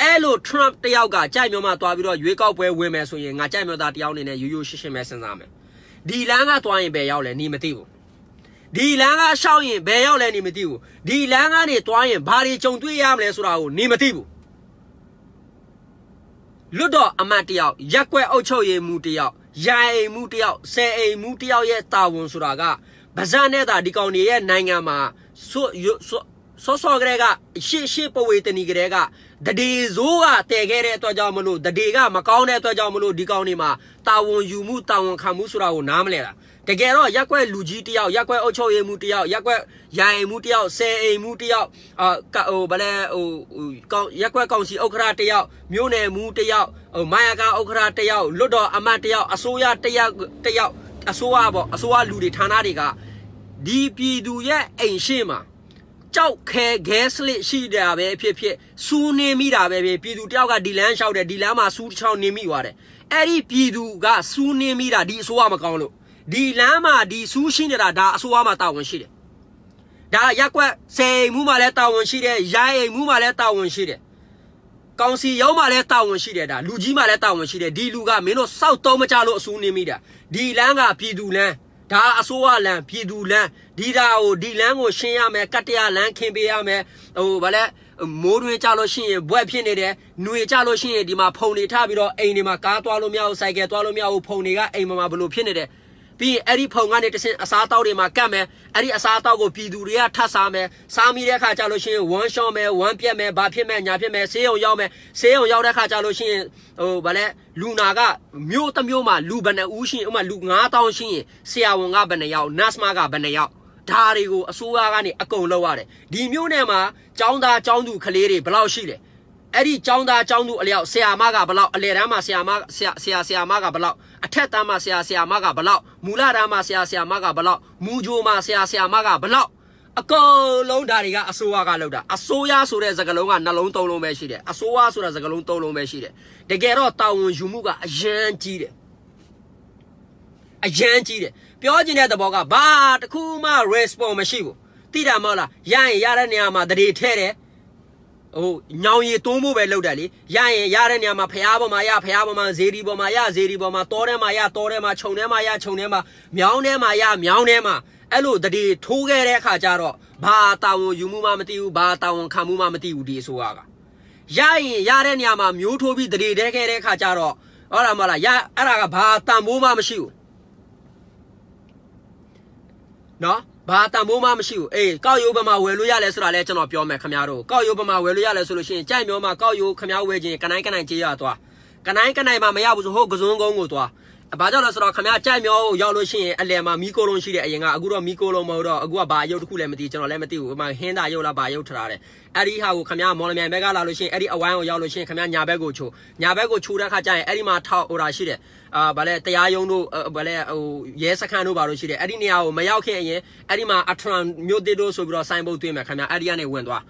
အဲ့လို Trump တယောက်ကကြိုက်မျိုးမှသွားပြီးတော့ရွေးကောက်ပွဲဝင်မယ်ဆိုရင်ငါကြိုက်မျိုးသားတယောက်အနေနဲ့ရိုးရိုးရှင်းရှင်းပဲစဉ်းစားမယ်ဒီလမ်းကသွားရင်ဘယ်ရောက်လဲနေမသိဘူးဒီလမ်းကရှောက်ရင်ဘယ်ရောက်လဲနေမသိဘူးဒီလမ်းကနေသွားရင်ဘာတွေကြုံတွေ့ရမလဲဆိုတာကိုနေမသိဘူးလွတ်တော်အမတ်တယောက်ရက်ွက်အုပ်ချုပ်ရေးမှုတယောက်ရိုင်အိမ်မှုတယောက်ဆယ်အိမ်မှုတယောက်ရဲ့တာဝန်ဆိုတာကပါဇာနဲ့တာဒီကောင်တွေရဲ့နိုင်ငံမှာဆော့ဆော့ကလေးကရှေ့ရှေ့ပဝေတနီကလေးကဒဒီဇိုးကတည်ခဲ့တဲ့အတွက်ကြောင့်မလို့ဒဒီကမကောင်းတဲ့အတွက်ကြောင့်မလို့ဒီကောင်းနေမှာတာဝန်ယူမှုတာဝန်ခံမှုဆိုတာကိုနားမလဲလားတကယ်တော့ရက်ွက်လူကြီးတယောက်ရက်ွက်အုပ်ချုပ်ရေးမှုတယောက်ရက်ွက်ရိုင်မှုတယောက်ဆယ်အိမ်မှုတယောက်အာဟိုဗလဲဟိုကောင်ရက်ွက်ကောင်စီဥက္ကရာတယောက်မြို့နယ်မှုတယောက်ဟိုမာယာကာဥက္ကရာတယောက်လွတ်တော်အမတ်တယောက်အစိုးရတယောက်တယောက်အစိုးရပေါ့အစိုးရလူတွေဌာနတွေကဒီပြည်သူရဲ့အိမ်ရှိမှာကြောက်ခဲဂဲစလစ်ရှိတာပဲဖြစ်ဖြစ်စူးနေမိတာပဲဖြစ်ပြည်သူတယောက်ကဒီလမ်းလျှောက်တယ်ဒီလမ်းမှာစူးတစ်ချောင်းနေမိသွားတယ်အဲ့ဒီပြည်သူကစူးနေမိတာဒီအစိုးရမကောင်းလို့ဒီလမ်းမှာဒီစူးရှိနေတာဒါအစိုးရမှာတာဝန်ရှိတယ်ဒါရက်ကွက်စေအိမ်မှုမှာလည်းတာဝန်ရှိတယ်ရိုင်းအိမ်မှုမှာလည်းတာဝန်ရှိတယ်ကောင်စီရုံးမှာလည်းတာဝန်ရှိတယ်ဒါလူကြီးမှာလည်းတာဝန်ရှိတယ်ဒီလူကမင်းတို့စောက်တော့မကြလို့အဆူနေမိတာဒီလမ်းကပြည်သူလမ်းဒါအစိုးရလမ်းပြည်သူလမ်းဒီဒါကိုဒီလမ်းကိုရှင်းရမယ်ကတ္တရလမ်းခင်ပေးရမယ်ဟိုဗါလဲမိုးတွင်ကြလို့ရှိရင်ဘွက်ဖြစ်နေတယ်ຫນွေကြလို့ရှိရင်ဒီမှာဖုန်တွေထပြီးတော့အိမ်တွေမှာကားသွားလို့မရဘူးစိုက်ကယ်သွားလို့မရဘူးဖုန်တွေကအိမ်မှာဘလို့ဖြစ်နေတယ်ပြီးရင်အဲ့ဒီဖုံကနေတဆင့်အစားအသောက်တွေမှာကတ်မယ်အဲ့ဒီအစားအသောက်ကိုပြည်သူတွေကထပ်စားမယ်စားမိတဲ့အခါကျလို့ရှိရင်ဝမ်းရှော့မယ်ဝမ်းပြက်မယ်ဘာဖြစ်မယ်ညာဖြစ်မယ်ဆေးရုံရောက်မယ်ဆေးရုံရောက်တဲ့အခါကျလို့ရှိရင်ဟိုဗာလဲလူနာကမြို့တစ်မြို့မှာလူဘယ်နှဦးရှိရင်ဥမာလူ9000ရှိရင်ဆရာဝန်ကဘယ်နှယောက်နတ်စ်မကဘယ်နှယောက်ဒါတွေကိုအစိုးရကနေအကုန်လုပ်ရတယ်ဒီမြို့နယ်မှာចောင်းသားចောင်းသူကလေးတွေဘယ်လောက်ရှိလဲအဲ့ဒီចောင်းသားចောင်းသူအလျောက်ဆရာမကဘလောက်အလယ်တန်းမှာဆရာမဆရာဆရာဆရာမကဘလောက်အထက်တန်းမှာဆရာဆရာမကဘလောက်မူလတန်းမှာဆရာဆရာမကဘလောက်မူဂျိုမှာဆရာဆရာမကဘလောက်အကုန်လုံးဒါတွေကအစိုးရကလုပ်တာအစိုးရဆိုတဲ့စကားလုံးကနှလုံးသုံးလုံးပဲရှိတယ်အစိုးရဆိုတဲ့စကားလုံးသုံးလုံးပဲရှိတယ်တကယ်တော့တာဝန်ယူမှုကအရန်ကြီးတယ်အရန်ကြီးတယ်ပြောချင်တဲ့သဘောကဘာတစ်ခုမှ response မရှိဘူးသိတာမဟုတ်လားရရင်ရတဲ့နေရာမှာတရေထဲတယ်ဟိုညောင်ရည်တိုးမှုပဲလောက်တယ်လေရရင်ရတဲ့နေရာမှာဖျားပေါ်မှာရဖျားပေါ်မှာဇေဒီပေါ်မှာရဇေဒီပေါ်မှာတောထဲမှာရတောထဲမှာခြုံထဲမှာရခြုံထဲမှာမြောင်းထဲမှာရမြောင်းထဲမှာအဲ့လိုတတိထိုးခဲ့တဲ့အခါကျတော့ဘာတာဝန်ယူမှုမှမသိဘူးဘာတာဝန်ခံမှုမှမသိဘူးဒီအစိုးရကရရင် ရတဲ့နေရာမှာမျိုးထိုးပြီးတတိတဲခဲ့တဲ့အခါကျတော့ဟုတ်လားမလားရအဲ့ဒါကဘာတန်ဖိုးမှမရှိဘူးနော်ဘာတန်ဖိုးမှမရှိဘူးအေးကောက်ရိုးဘမဝယ်လို့ရလဲဆိုတာလဲကျွန်တော်ပြောမယ်ခင်ဗျားတို့ကောက်ရိုးဘမဝယ်လို့ရလဲဆိုလို့ရှိရင်ကြိုက်မျောမှာကောက်ရိုးခင်ဗျားဝယ်ခြင်းကနိုင်ကနိုင်ကြေးရသွားကနိုင်ကနိုင်မှာမရဘူးဆိုဟုတ်ကစုံကုန်းကိုသွားဘာကြောင့်လဲဆိုတော့ခမရကြိုက်မျိုးရောက်လို့ရှိရင်အလယ်မှာမီကိုလုံးရှိတဲ့အရင်ကအခုတော့မီကိုလုံးမဟုတ်တော့အခုကဘာရုပ်တစ်ခုလည်းမသိကျွန်တော်လည်းမသိဘူးဥပမာဟင်းသာရုပ်လားဘာရုပ်ထထားတယ်အဲ့ဒီဟာကိုခမရမော်လမြိုင်ဘက်ကလာလို့ရှိရင်အဲ့ဒီအဝိုင်းကိုရောက်လို့ရှိရင်ခမရညာဘက်ကိုချိုးညာဘက်ကိုချိုးတဲ့ခါကျရင်အဲ့ဒီမှာထောက်ဟိုတာရှိတယ်အာဗာလဲတရားရုံးတို့ဗာလဲဟိုရဲစခန်းတို့ဘာလို့ရှိတယ်အဲ့ဒီနေရာကိုမရောက်ခင်အရင်အဲ့ဒီမှာအထရန်မြို့တစ်တို့ဆိုပြီးတော့ဆိုင်းဘုတ်သွင်းမယ်ခမရအဲ့ဒီကနေဝင်သွား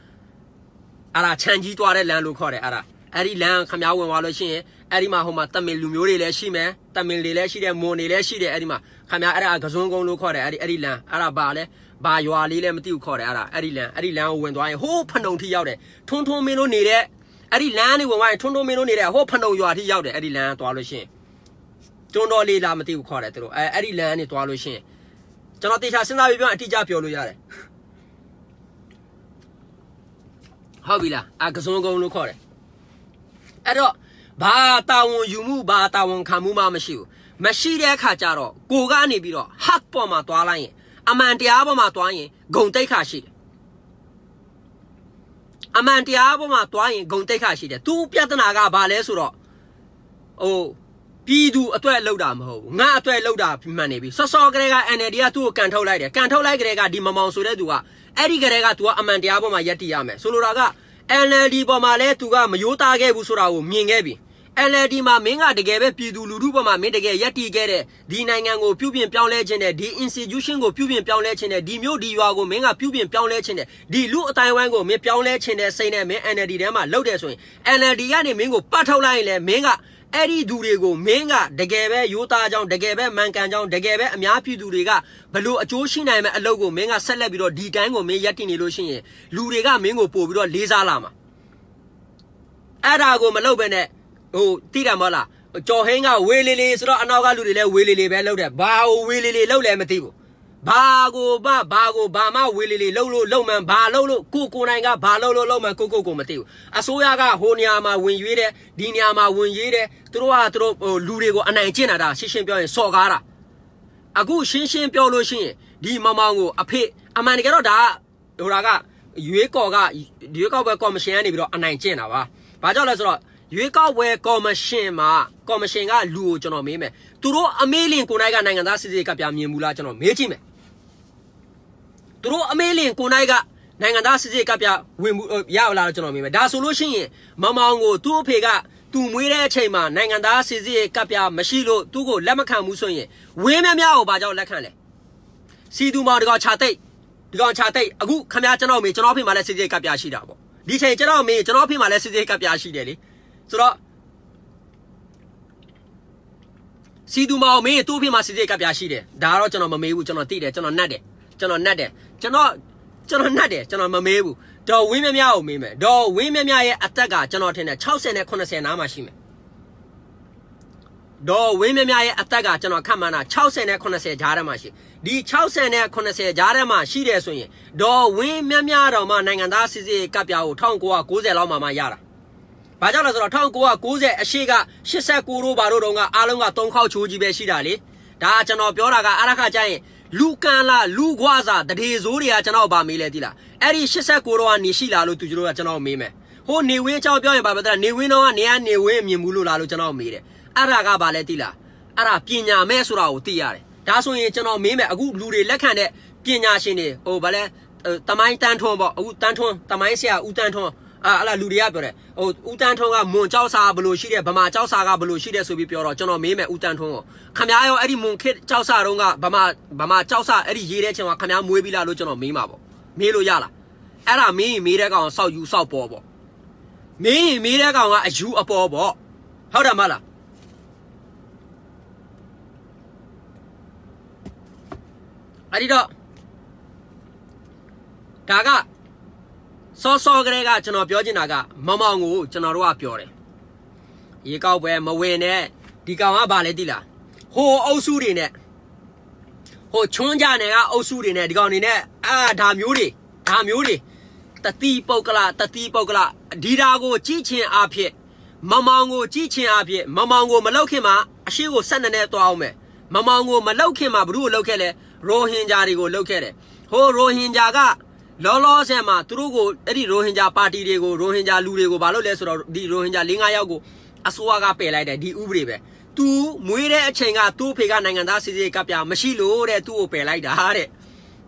အဲ့ဒါခြံကြီးသွားတဲ့လမ်းလို့ခေါ်တယ်အဲ့ဒါအဲ့ဒီလမ်းခမ ्या ဝင်သွားလို့ရှိရင်အဲ့ဒီမှာဟိုမှာတမင်လူမျိုးတွေလည်းရှိမယ်တမင်တွေလည်းရှိတယ်မွန်တွေလည်းရှိတယ်အဲ့ဒီမှာခမ ्या အဲ့ဒါကဇွန်းကုန်းလို့ခေါ်တယ်အဲ့ဒီအဲ့ဒီလမ်းအဲ့ဒါဘာလဲဘာရွာလေးလည်းမသိဘူးခေါ်တယ်အဲ့ဒါအဲ့ဒီလမ်းအဲ့ဒီလမ်းကိုဝင်သွားရင်ဟိုးဖနုံထိရောက်တယ်ထွန်းထွန်းမင်းတို့နေတဲ့အဲ့ဒီလမ်းနေဝင်သွားရင်ထွန်းထွန်းမင်းတို့နေတဲ့ဟိုးဖနုံရွာထိရောက်တယ်အဲ့ဒီလမ်းသွားလို့ရှိရင်တွန်းတော်လေးလားမသိဘူးခေါ်တယ်သူတို့အဲ့အဲ့ဒီလမ်းကနေသွားလို့ရှိရင်ကျွန်တော်တေချာစဉ်းစားပြီးပြောအတိအကျပြောလို့ရတယ်ဟုတ်ပြီလားအကစွန်ကုန်းလို့ခေါ်တယ်အဲ့တော့ဘာတာဝန်ယူမှုဘာတာဝန်ခံမှုမှမရှိဘူးမရှိတဲ့အခါကျတော့ကိုကနေပြီးတော့ hack ပေါ်မှာသွားလိုက်ရင် အမှန်တရားပေါ်မှာသွားရင်ဂုံတိတ်ခါရှိတယ်အမှန်တရားပေါ်မှာသွားရင်ဂုံတိတ်ခါရှိတယ်သူပြဿနာကဘာလဲဆိုတော့ဟိုပြည်သူအတွေ့လောက်တာမဟုတ်ဘူးငါအတွေ့လောက်တာမှန်နေပြီစောစောကလေးက NLD ကသူ့ကိုကန်ထုတ်လိုက်တယ်ကန်ထုတ်လိုက်ကလေးကဒီမမောင်ဆိုတဲ့သူကအဲ့ဒီကလေးက तू ကအမှန်တရားပေါ်မှာယက်တည်ရမယ်ဆိုလိုတာက NLD ပေါ်မှာလဲသူကမယိုးသားခဲ့ဘူးဆိုတာကိုမြင်ခဲ့ပြီ NLD မှာမင်းကတကယ်ပဲပြည်သူလူထုပေါ်မှာမင်းတကယ်ယက်တီခဲ့တဲ့ဒီနိုင်ငံကိုပြုပြင်ပြောင်းလဲခြင်းနဲ့ဒီ institution ကိုပြုပြင်ပြောင်းလဲခြင်းနဲ့ဒီမျိုးဒီရွာကိုမင်းကပြုပြင်ပြောင်းလဲခြင်းနဲ့ဒီလူအတိုင်းဝိုင်းကိုမင်းပြောင်းလဲခြင်းနဲ့စိတ်နဲ့မင်း NLD ထဲမှာလှုပ်တယ်ဆိုရင် NLD ကနေမင်းကိုပတ်ထုတ်လိုက်ရင်လည်းမင်းကအဲ့ဒီသူတွေကိုမင်းကတကယ်ပဲရိုးသားကြောင်းတကယ်ပဲမှန်ကန်ကြောင်းတကယ်ပဲအများပြည်သူတွေကဘလို့အကျိုးရှိနိုင်မဲ့အလုပ်ကိုမင်းကဆက်လက်ပြီးတော့ဒီတိုင်းကိုမင်းရက်တည်နေလို့ရှိရင်လူတွေကမင်းကိုပို့ပြီးတော့လေးစားလာမှာအဲ့ဒါကိုမလုပ်ပဲနဲ့ဟိုတိတယ်မဟုတ်လားကျော်ဟင်းကဝေးလေးလေးဆိုတော့အနောက်ကလူတွေလည်းဝေးလေးလေးပဲလှုပ်တယ်ဘာဟိုဝေးလေးလေးလှုပ်လဲမသိဘူးဘာကိုဘဘာကိုဘာမှဝေလီလီလှုပ်လို့လှုပ်မှန်ဘာလှုပ်လို့ကိုကိုနိုင်ကဘာလှုပ်လို့လှုပ်မှန်ကိုကိုကိုမသိဘူးအစိုးရကဟိုနေရာမှာဝင်ရွေးတယ်ဒီနေရာမှာဝင်ရွေးတယ်သူတို့ကသူတို့ဟိုလူတွေကိုအနိုင်ကျင့်တာဒါရှင်းရှင်းပြောရင်စော်ကားတာအခုရှင်းရှင်းပြောလို့ရှိရင်ဒီမောင်မောင်ကို အဖေအမှန်တကယ်တော့ဒါဟိုဒါကရွေးကော်ကရွေးကောက်ပွဲကော်မရှင်ကနေပြီးတော့အနိုင်ကျင့်တာပါဘာကြောင့်လဲဆိုတော့ရွေးကောက်ပွဲကော်မရှင်မှာကော်မရှင်ကလူကိုကျွန်တော်မေးမယ်သူတို့အမေးလင်ကိုနိုင်ကနိုင်ငံသားစစ်စစ်ကပြမြင်ဘူးလားကျွန်တော်မေးကြည့်မယ်သူတို့အမေးလင်ကိုနိုင်ကနိုင်ငံသားစစ်စစ်ကပြဝင်ဘူးရအောင်လားကျွန်တော်မြင်မယ်ဒါဆိုလို့ရှိရင်မမောင်ကိုသူ့အဖေကသူမွေးတဲ့အချိန်မှာနိုင်ငံသားစစ်စစ်ကပြမရှိလို့သူ့ကိုလက်မခံဘူးဆိုရင်ဝင်းမများကိုဘာကြောင့်လက်ခံလဲစီသူမောင်တကောင်ခြာတိတ်တကောင်ခြာတိတ်အခုခမရကျွန်တော်မေကျွန်တော်ဖေမှာလည်းစစ်စစ်ကပြရှိတာပေါ့ဒီချိန်ကျွန်တော်မေကျွန်တော်ဖေမှာလည်းစစ်စစ်ကပြရှိတယ်လေဆိုတော့စီသူမောင်မေသူ့ဖေမှာစစ်စစ်ကပြရှိတယ်ဒါကတော့ကျွန်တော်မမေးဘူးကျွန်တော်သိတယ်ကျွန်တော်နှက်တယ်ကျွန်တော်နှက်တယ်ကျွန်တော်ကျွန်တော်နှတ်တယ်ကျွန်တော်မမေးဘူးဒေါ်ဝင်းမြမြကိုမေးမယ်ဒေါ်ဝင်းမြမြရဲ့အသက်ကကျွန်တော်ထင်တယ်60နဲ့80နားမှာရှိမယ်ဒေါ်ဝင်းမြမြရဲ့အသက်ကကျွန်တော်ခန့်မှန်းတာ60နဲ့80ကြားထဲမှာရှိဒီ60နဲ့80ကြားထဲမှာရှိတယ်ဆိုရင်ဒေါ်ဝင်းမြမြတော်မှနိုင်ငံသားစစ်စစ်ကပ်ပြားကို1990လောက်မှမှရတာဘာကြောင့်လဲဆိုတော့1990အရှိက89တို့ဘာတို့တုန်းကအားလုံးက3ခေါက်ချိုးကြီးပဲရှိတာလေဒါကျွန်တော်ပြောတာကအားရခကြရင်လူကန်လာလူခွာစာတရေစိုးတွေကကျွန်တော်ဗာမေးလဲတိလားအဲ့ဒီ89တော့ကနေရှိလာလို့သူတို့ကကျွန်တော်မေးမယ်ဟိုနေဝင်းအကြောင်းပြောရင်ဗာမတလားနေဝင်းတော့ကနေကနေဝင်းမြင်ဘူးလို့လားလို့ကျွန်တော်မေးတယ်အဲ့ဒါကဗာလဲတိလားအဲ့ဒါပညာမဲဆိုတာကိုသိရတယ်ဒါဆိုရင်ကျွန်တော်မေးမယ်အခုလူတွေလက်ခံတဲ့ပညာရှင်တွေဟိုဗာလဲတမိုင်းတန်းထွန်းပေါ့အခုတန်းထွန်းတမိုင်းဆရာဦးတန်းထွန်းအဲ့အဲ့လူတွေကပြောတယ်ဟိုဦးတန်းထွန်းကမွန်ကြောက်စာဘလို့ရှိတယ်ဗမာကြောက်စာကဘလို့ရှိတယ်ဆိုပြီးပြောတော့ကျွန်တော်မေးမယ်ဦးတန်းထွန်းကိုခမရရောအဲ့ဒီမွန်ခစ်ကြောက်စာတုန်းကဗမာဗမာကြောက်စာအဲ့ဒီရေးတဲ့ချိန်မှာခမရမွေးပြီလားလို့ကျွန်တော်မေးမှာပေါ့မေးလို့ရလားအဲ့ဒါမေးရင်မေးတဲ့ကောင်ဆောက်ယူဆောက်ပေါ်ပေါ့မင်းရင်မေးတဲ့ကောင်ကအယူအပေါ်ပေါ့ဟုတ်တယ်မလားအဲ့ဒီတော့ဒါကစောစောကလေးကကျွန်တော်ပြောချင်တာကမမောင်ကိုကျွန်တော်တို့ကပြောတယ်ရေကောက်ပွဲမဝင်နဲ့ဒီကောင်ကဘာလဲတိလားဟိုအုပ်စုတွေနဲ့ဟိုချွန်းကြနေကအုပ်စုတွေနဲ့ဒီကောင်တွေနဲ့အာဒါမျိုးတွေဒါမျိုးတွေတတိပုတ်ကလတတိပုတ်ကလဒီဒါကိုကြည့်ချင်အားဖြင့်မမောင်ကိုကြည့်ချင်အားဖြင့်မမောင်ကိုမလောက်ခင်မှာအရှိကိုဆက်နေနေသွားအောင်မယ်မမောင်ကိုမလောက်ခင်မှာဘ누구ကိုလောက်ခဲ့လဲရိုဟင်ဂျာတွေကိုလောက်ခဲ့တယ်ဟိုရိုဟင်ဂျာကလောလောဆယ်မှာသူတို့ကိုအဲ့ဒီရိုဟင်ဂျာပါတီတွေကိုရိုဟင်ဂျာလူတွေကိုဘာလို့လဲဆိုတော့ဒီရိုဟင်ဂျာ၄၅ယောက်ကိုအစိုးရကပယ်လိုက်တယ်ဒီဥပဒေပဲသူမွေးတဲ့အချိန်ကသူ့ဖေကနိုင်ငံသားစစ်စစ်ကပြမရှိလို့တဲ့သူ့ကိုပယ်လိုက်တာတဲ့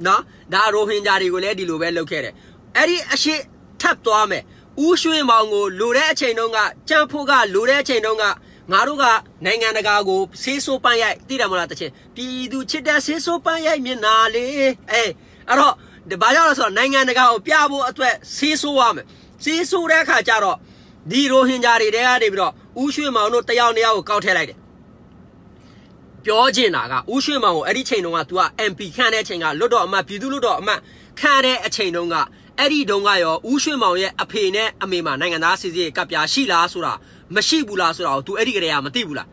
နော်ဒါရိုဟင်ဂျာတွေကိုလည်းဒီလိုပဲလုပ်ခဲ့တယ်အဲ့ဒီအရှိထပ်သွားမယ်ဦးရွှေမောင်ကိုလိုတဲ့အချိန်တုန်းကကြံ့ဖို့ကလိုတဲ့အချိန်တုန်းကငါတို့ကနိုင်ငံတကာကိုဆေးဆိုးပန်းရိုက်သိတယ်မလားတချင်ပြည်သူချစ်တဲ့ဆေးဆိုးပန်းရိုက်မျက်နာလေးအေးအဲ့တော့ဘာကြောင့်လဲဆိုတော့နိုင်ငံတကာကိုပြဖို့အတွက်ဆေးဆိုးရမယ်ဆေးဆိုးတဲ့အခါကျတော့ဒီရိုဟင်ဂျာတွေတဲကနေပြီးတော့ဥရွှေမောင်တို့တယောက်နှစ်ယောက်ကိုကောက်ထည့်လိုက်တယ်ပြောချင်တာကဥရွှေမောင်ကိုအဲ့ဒီချိန်တုန်းက तू က MP ခန့်တဲ့အချိန်ကလွတ်တော်အမတ်ပြည်သူလွတ်တော်အမတ်ခန့်တဲ့အချိန်တုန်းကအဲ့ဒီတုန်းကရောဥရွှေမောင်ရဲ့အဖေနဲ့အမေမှာနိုင်ငံသားစီစီကပ်ပြားရှိလားဆိုတာမရှိဘူးလားဆိုတာကို तू အဲ့ဒီကလေးကမသိဘူးလား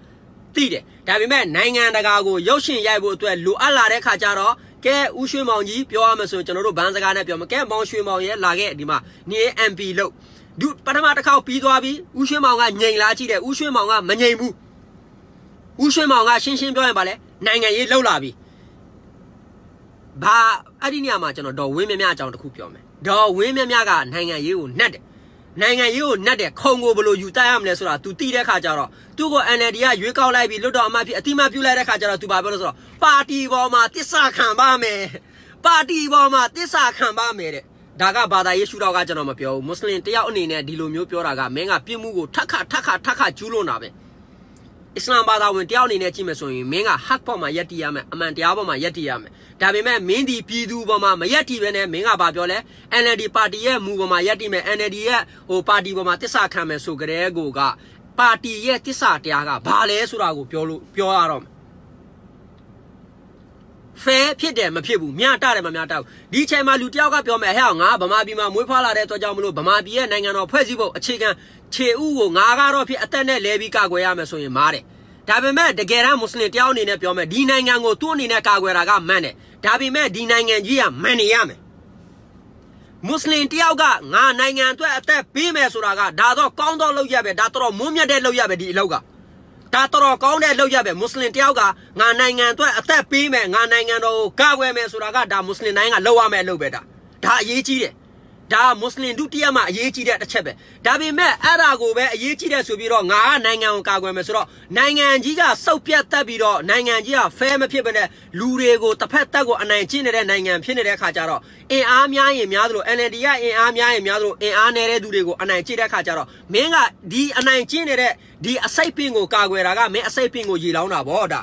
သိတယ်ဒါပေမဲ့နိုင်ငံတကာကိုရုပ်ရှင်ရိုက်ဖို့အတွက်လိုအပ်လာတဲ့ခါကျတော့ကဲဦးရွှေမောင်ကြီးပြောရမယ်ဆိုရင်ကျွန်တော်တို့ဘန်းစကားနဲ့ပြောမယ်ကဲမောင်ရွှေမောင်ရဲ့လာခဲ့ဒီမှာနေ MP လို့ဒုပထမတစ်ခေါက်ပြီးသွားပြီဦးရွှေမောင်ကငြိမ်လားကြည့်တယ်ဦးရွှေမောင်ကမငြိမ်ဘူးဦးရွှေမောင်ကရှင်းရှင်းပြောရင်ပါလေနိုင်ငံရေးလှုပ်လာပြီဘာအဲ့ဒီနေရာမှာကျွန်တော်ဒေါ်ဝင်းမြမြအကြောင်းတစ်ခုပြောမယ်ဒေါ်ဝင်းမြမြကနိုင်ငံရေးကိုနှက်တယ်နိုင်ငံရေးကိုနှက်တဲ့ခုံကိုဘလို့ယူတိုက်ရမလဲဆိုတာ तू သိတဲ့ခါကျတော့သူ့ကို NLD ကရွေးကောက်လိုက်ပြီးလွတ်တော်အမတ်ဖြစ်အတိမပြုလိုက်တဲ့ခါကျတော့ तू ဘာပြောလို့ဆိုတော့ပါတီပေါ်မှာတစ္ဆာခံပါမယ်ပါတီပေါ်မှာတစ္ဆာခံပါမယ်တဲ့ဒါကဘာသာရေးရှုထောင့်ကကျွန်တော်မပြောဘူးမွတ်စလင်တယောက်အနေနဲ့ဒီလိုမျိုးပြောတာကမင်းကပြစ်မှုကိုထက်ခါထက်ခါထက်ခါကျူးလွန်တာပဲ။အစ္စလာမ်ဘာသာဝင်တယောက်အနေနဲ့ကြည့်မယ်ဆိုရင်မင်းကဟက်ပေါ်မှာယက်တီရမယ်အမှန်တရားပေါ်မှာယက်တီရမယ်ဒါပေမဲ့မင်းဒီပြည်သူပေါ်မှာမယက်တီပဲနဲ့မင်းကဘာပြောလဲ NLD ပါတီရဲ့မူပေါ်မှာယက်တီမယ် NLD ရဲ့ဟိုပါတီပေါ်မှာတစ္ဆာခံမယ်ဆိုကြတဲ့ကိုကပါတီရဲ့တစ္ဆာတရားကဘာလဲဆိုတာကိုပြောလို့ပြောရတော့ဖဲဖြစ်တယ်မဖြစ်ဘူးမျှတတယ်မမျှတဘူးဒီအချိန်မှာလူတယောက်ကပြောမယ်ဟဲ့အောင်ငါဗမာပြည်မှာမွေးဖွားလာတဲ့အတွက်ကြောင့်မလို့ဗမာပြည်ရဲ့နိုင်ငံတော်ဖွဲ့စည်းပုံအခြေခံခြေဥကိုငါကတော့ဖြစ်အသက်နဲ့လဲပြီးကာကွယ်ရမယ်ဆိုရင်မားတယ်ဒါပေမဲ့တကယ်တမ်းမွတ်စလင်တယောက်အနေနဲ့ပြောမယ်ဒီနိုင်ငံကိုသူ့အနေနဲ့ကာကွယ်တာကမှန်တယ်ဒါပေမဲ့ဒီနိုင်ငံကြီးကမှန်နေရမယ်မွတ်စလင်တယောက်ကငါနိုင်ငံအတွက်အသက်ပေးမယ်ဆိုတာကဒါတော့ကောင်းသောလုပ်ရပဲဒါတော့မွန်းမြတ်တဲ့လုပ်ရပဲဒီအလောက်ကဒါတော်တော်ကောင်းတဲ့လောက်ရပဲမွတ်စလင်တယောက်ကငါနိုင်ငံအတွက်အသက်ပေးမယ်ငါနိုင်ငံတော်ကိုကာကွယ်မယ်ဆိုတာကဒါမွတ်စလင်နိုင်ငံကလောက်ရမယ်လို့ပဲဒါဒါအရေးကြီးတယ်ဒါမွတ်စလင်ဒုတိယမှာအရေးကြီးတဲ့တစ်ချက်ပဲဒါပေမဲ့အဲ့ဒါကိုပဲအရေးကြီးတဲ့ဆိုပြီးတော့ငါကနိုင်ငံကိုကာကွယ်မယ်ဆိုတော့နိုင်ငံကြီးကစောက်ပြတ်တက်ပြီးတော့နိုင်ငံကြီးကဖဲမဖြစ်ဘဲနဲ့လူတွေကိုတစ်ဖက်သက်ကိုအနိုင်ကျင့်နေတဲ့နိုင်ငံဖြစ်နေတဲ့ခါကျတော့အင်အားများရင်များသလို NLD ကအင်အားများရင်များသလိုအင်အားနည်းတဲ့သူတွေကိုအနိုင်ကျင့်တဲ့ခါကျတော့မင်းကဒီအနိုင်ကျင့်နေတဲ့ဒီအစိတ်ပင်ကိုကာကွယ်တာကမင်းအစိတ်ပင်ကိုရေလောင်းတာဗောဒါ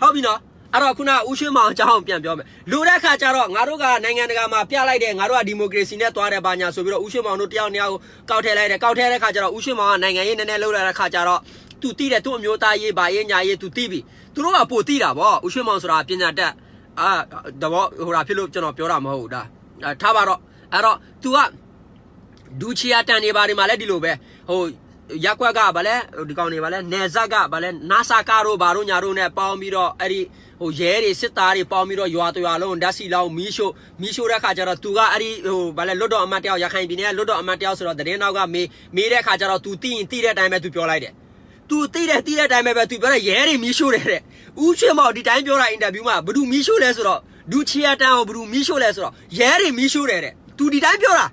ဟုတ်ပြီနော်အဲ့တော့ခုနဦးရွှေမောင်အကြောင်းပြန်ပြောမယ်လူတဲ့ခါကျတော့ငါတို့ကနိုင်ငံတကာမှာပြလိုက်တယ်ငါတို့ကဒီမိုကရေစီနဲ့သွားတယ်ဘာညာဆိုပြီးတော့ဦးရွှေမောင်တို့တယောက်နှစ်ယောက်ကောက်ထဲလိုက်တယ်ကောက်ထဲတဲ့ခါကျတော့ဦးရွှေမောင်ကနိုင်ငံရေးနည်းနည်းလှုပ်လာတဲ့ခါကျတော့သူတိတယ်သူအမျိုးသားရေးဘာရေးညာရေးသူတိပြီသူတို့ကပိုတိတာဗောဦးရွှေမောင်ဆိုတာပညာတတ်အာတဘောဟိုတာဖြစ်လို့ကျွန်တော်ပြောတာမဟုတ်ဘူးဒါထားပါတော့အဲ့တော့ तू ကဒူချီယာတန်နေပါဒီမှာလည်းဒီလိုပဲဟိုရက်ခွက်ကဗာလဲဒီကောင်တွေဗာလဲနယ်ဇက်ကဗာလဲနာဆာကာတို့ဗာတို့ညာတို့နဲ့ပေါင်းပြီးတော့အဲ့ဒီဟိုရဲတွေစစ်သားတွေပေါင်းပြီးတော့ရွာတရွာလုံးဓာတ်စီလောင်းမီးရှို့မီးရှို့တဲ့ခါကျတော့သူကအဲ့ဒီဟိုဗာလဲလွတ်တော်အမတ်တယောက်ရခိုင်ပြည်နယ်ကလွတ်တော်အမတ်တယောက်ဆိုတော့တရင်နောက်ကမေးမေးတဲ့ခါကျတော့ तू သိရင်သိတဲ့အတိုင်းပဲ तू ပြောလိုက်တယ်သူသိတဲ့သိတဲ့အတိုင်းပဲပဲသူပြောတဲ့ရဲတွေမီးရှို့တယ်တဲ့ဦးချွေမောက်ဒီတိုင်းပြောတာအင်တာဗျူးမှာဘ누구မီးရှို့လဲဆိုတော့ဒူချီယာတန်ကိုဘ누구မီးရှို့လဲဆိုတော့ရဲတွေမီးရှို့တယ်တဲ့သူဒီတိုင်းပြောတာ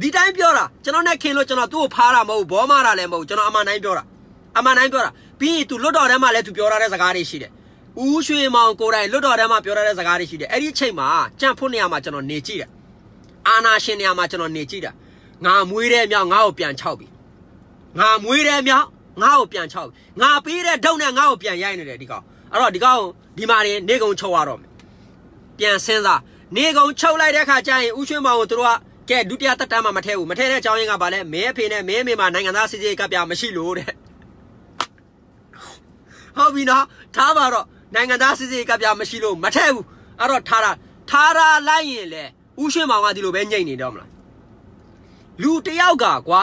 ဒီတိုင်းပြောတာကျွန်တော်နဲ့ခင်လို့ကျွန်တော်သူ့ကိုဖားတာမဟုတ်ဘောမာတာလည်းမဟုတ်ကျွန်တော်အမှန်တိုင်းပြောတာအမှန်တိုင်းပြောတာပြီးရင် तू လွတ်တော်ထဲမှာလည်း तू ပြောရတဲ့စကားတွေရှိတယ်ဦးရွှေမောင်ကိုယ်တိုင်လွတ်တော်ထဲမှာပြောရတဲ့စကားတွေရှိတယ်အဲ့ဒီအချိန်မှာကြံ့ဖို့နေရာမှာကျွန်တော်နေကြည့်တယ်အာနာရှင်နေရာမှာကျွန်တော်နေကြည့်တာငါမွေးတဲ့မြောက်ငါ့ကိုပြန်ချောက်ပြီငါမွေးတဲ့မြောက်ငါ့ကိုပြန်ချောက်ငါပေးတဲ့ဒုံနဲ့ငါ့ကိုပြန်ရိုက်နေတယ်ဒီကောင်အဲ့တော့ဒီကောင်ဒီမာရင်နေကုံချုပ်ရတော့မယ်ပြန်စင်းစားနေကုံချုပ်လိုက်တဲ့ခါကျရင်ဥွှေမောင်ကိုတို့ကကဲဒုတိယသက်တမ်းမှာမထဲဘူးမထဲတဲ့အကြောင်းရင်းကဘာလဲမင်းအဖေနဲ့မင်းအမေမှာနိုင်ငံသားစစ်စစ်ကပြမရှိလို့တဲ့ဟုတ်ပြီနော်ထားပါတော့နိုင်ငံသားစစ်စစ်ကပြမရှိလို့မထဲဘူးအဲ့တော့ထားတာထားတာလိုက်ရင်လေဥရှင်မောင်ကဒီလိုပဲညိတ်နေတော့မလားလူတယောက်ကကွာ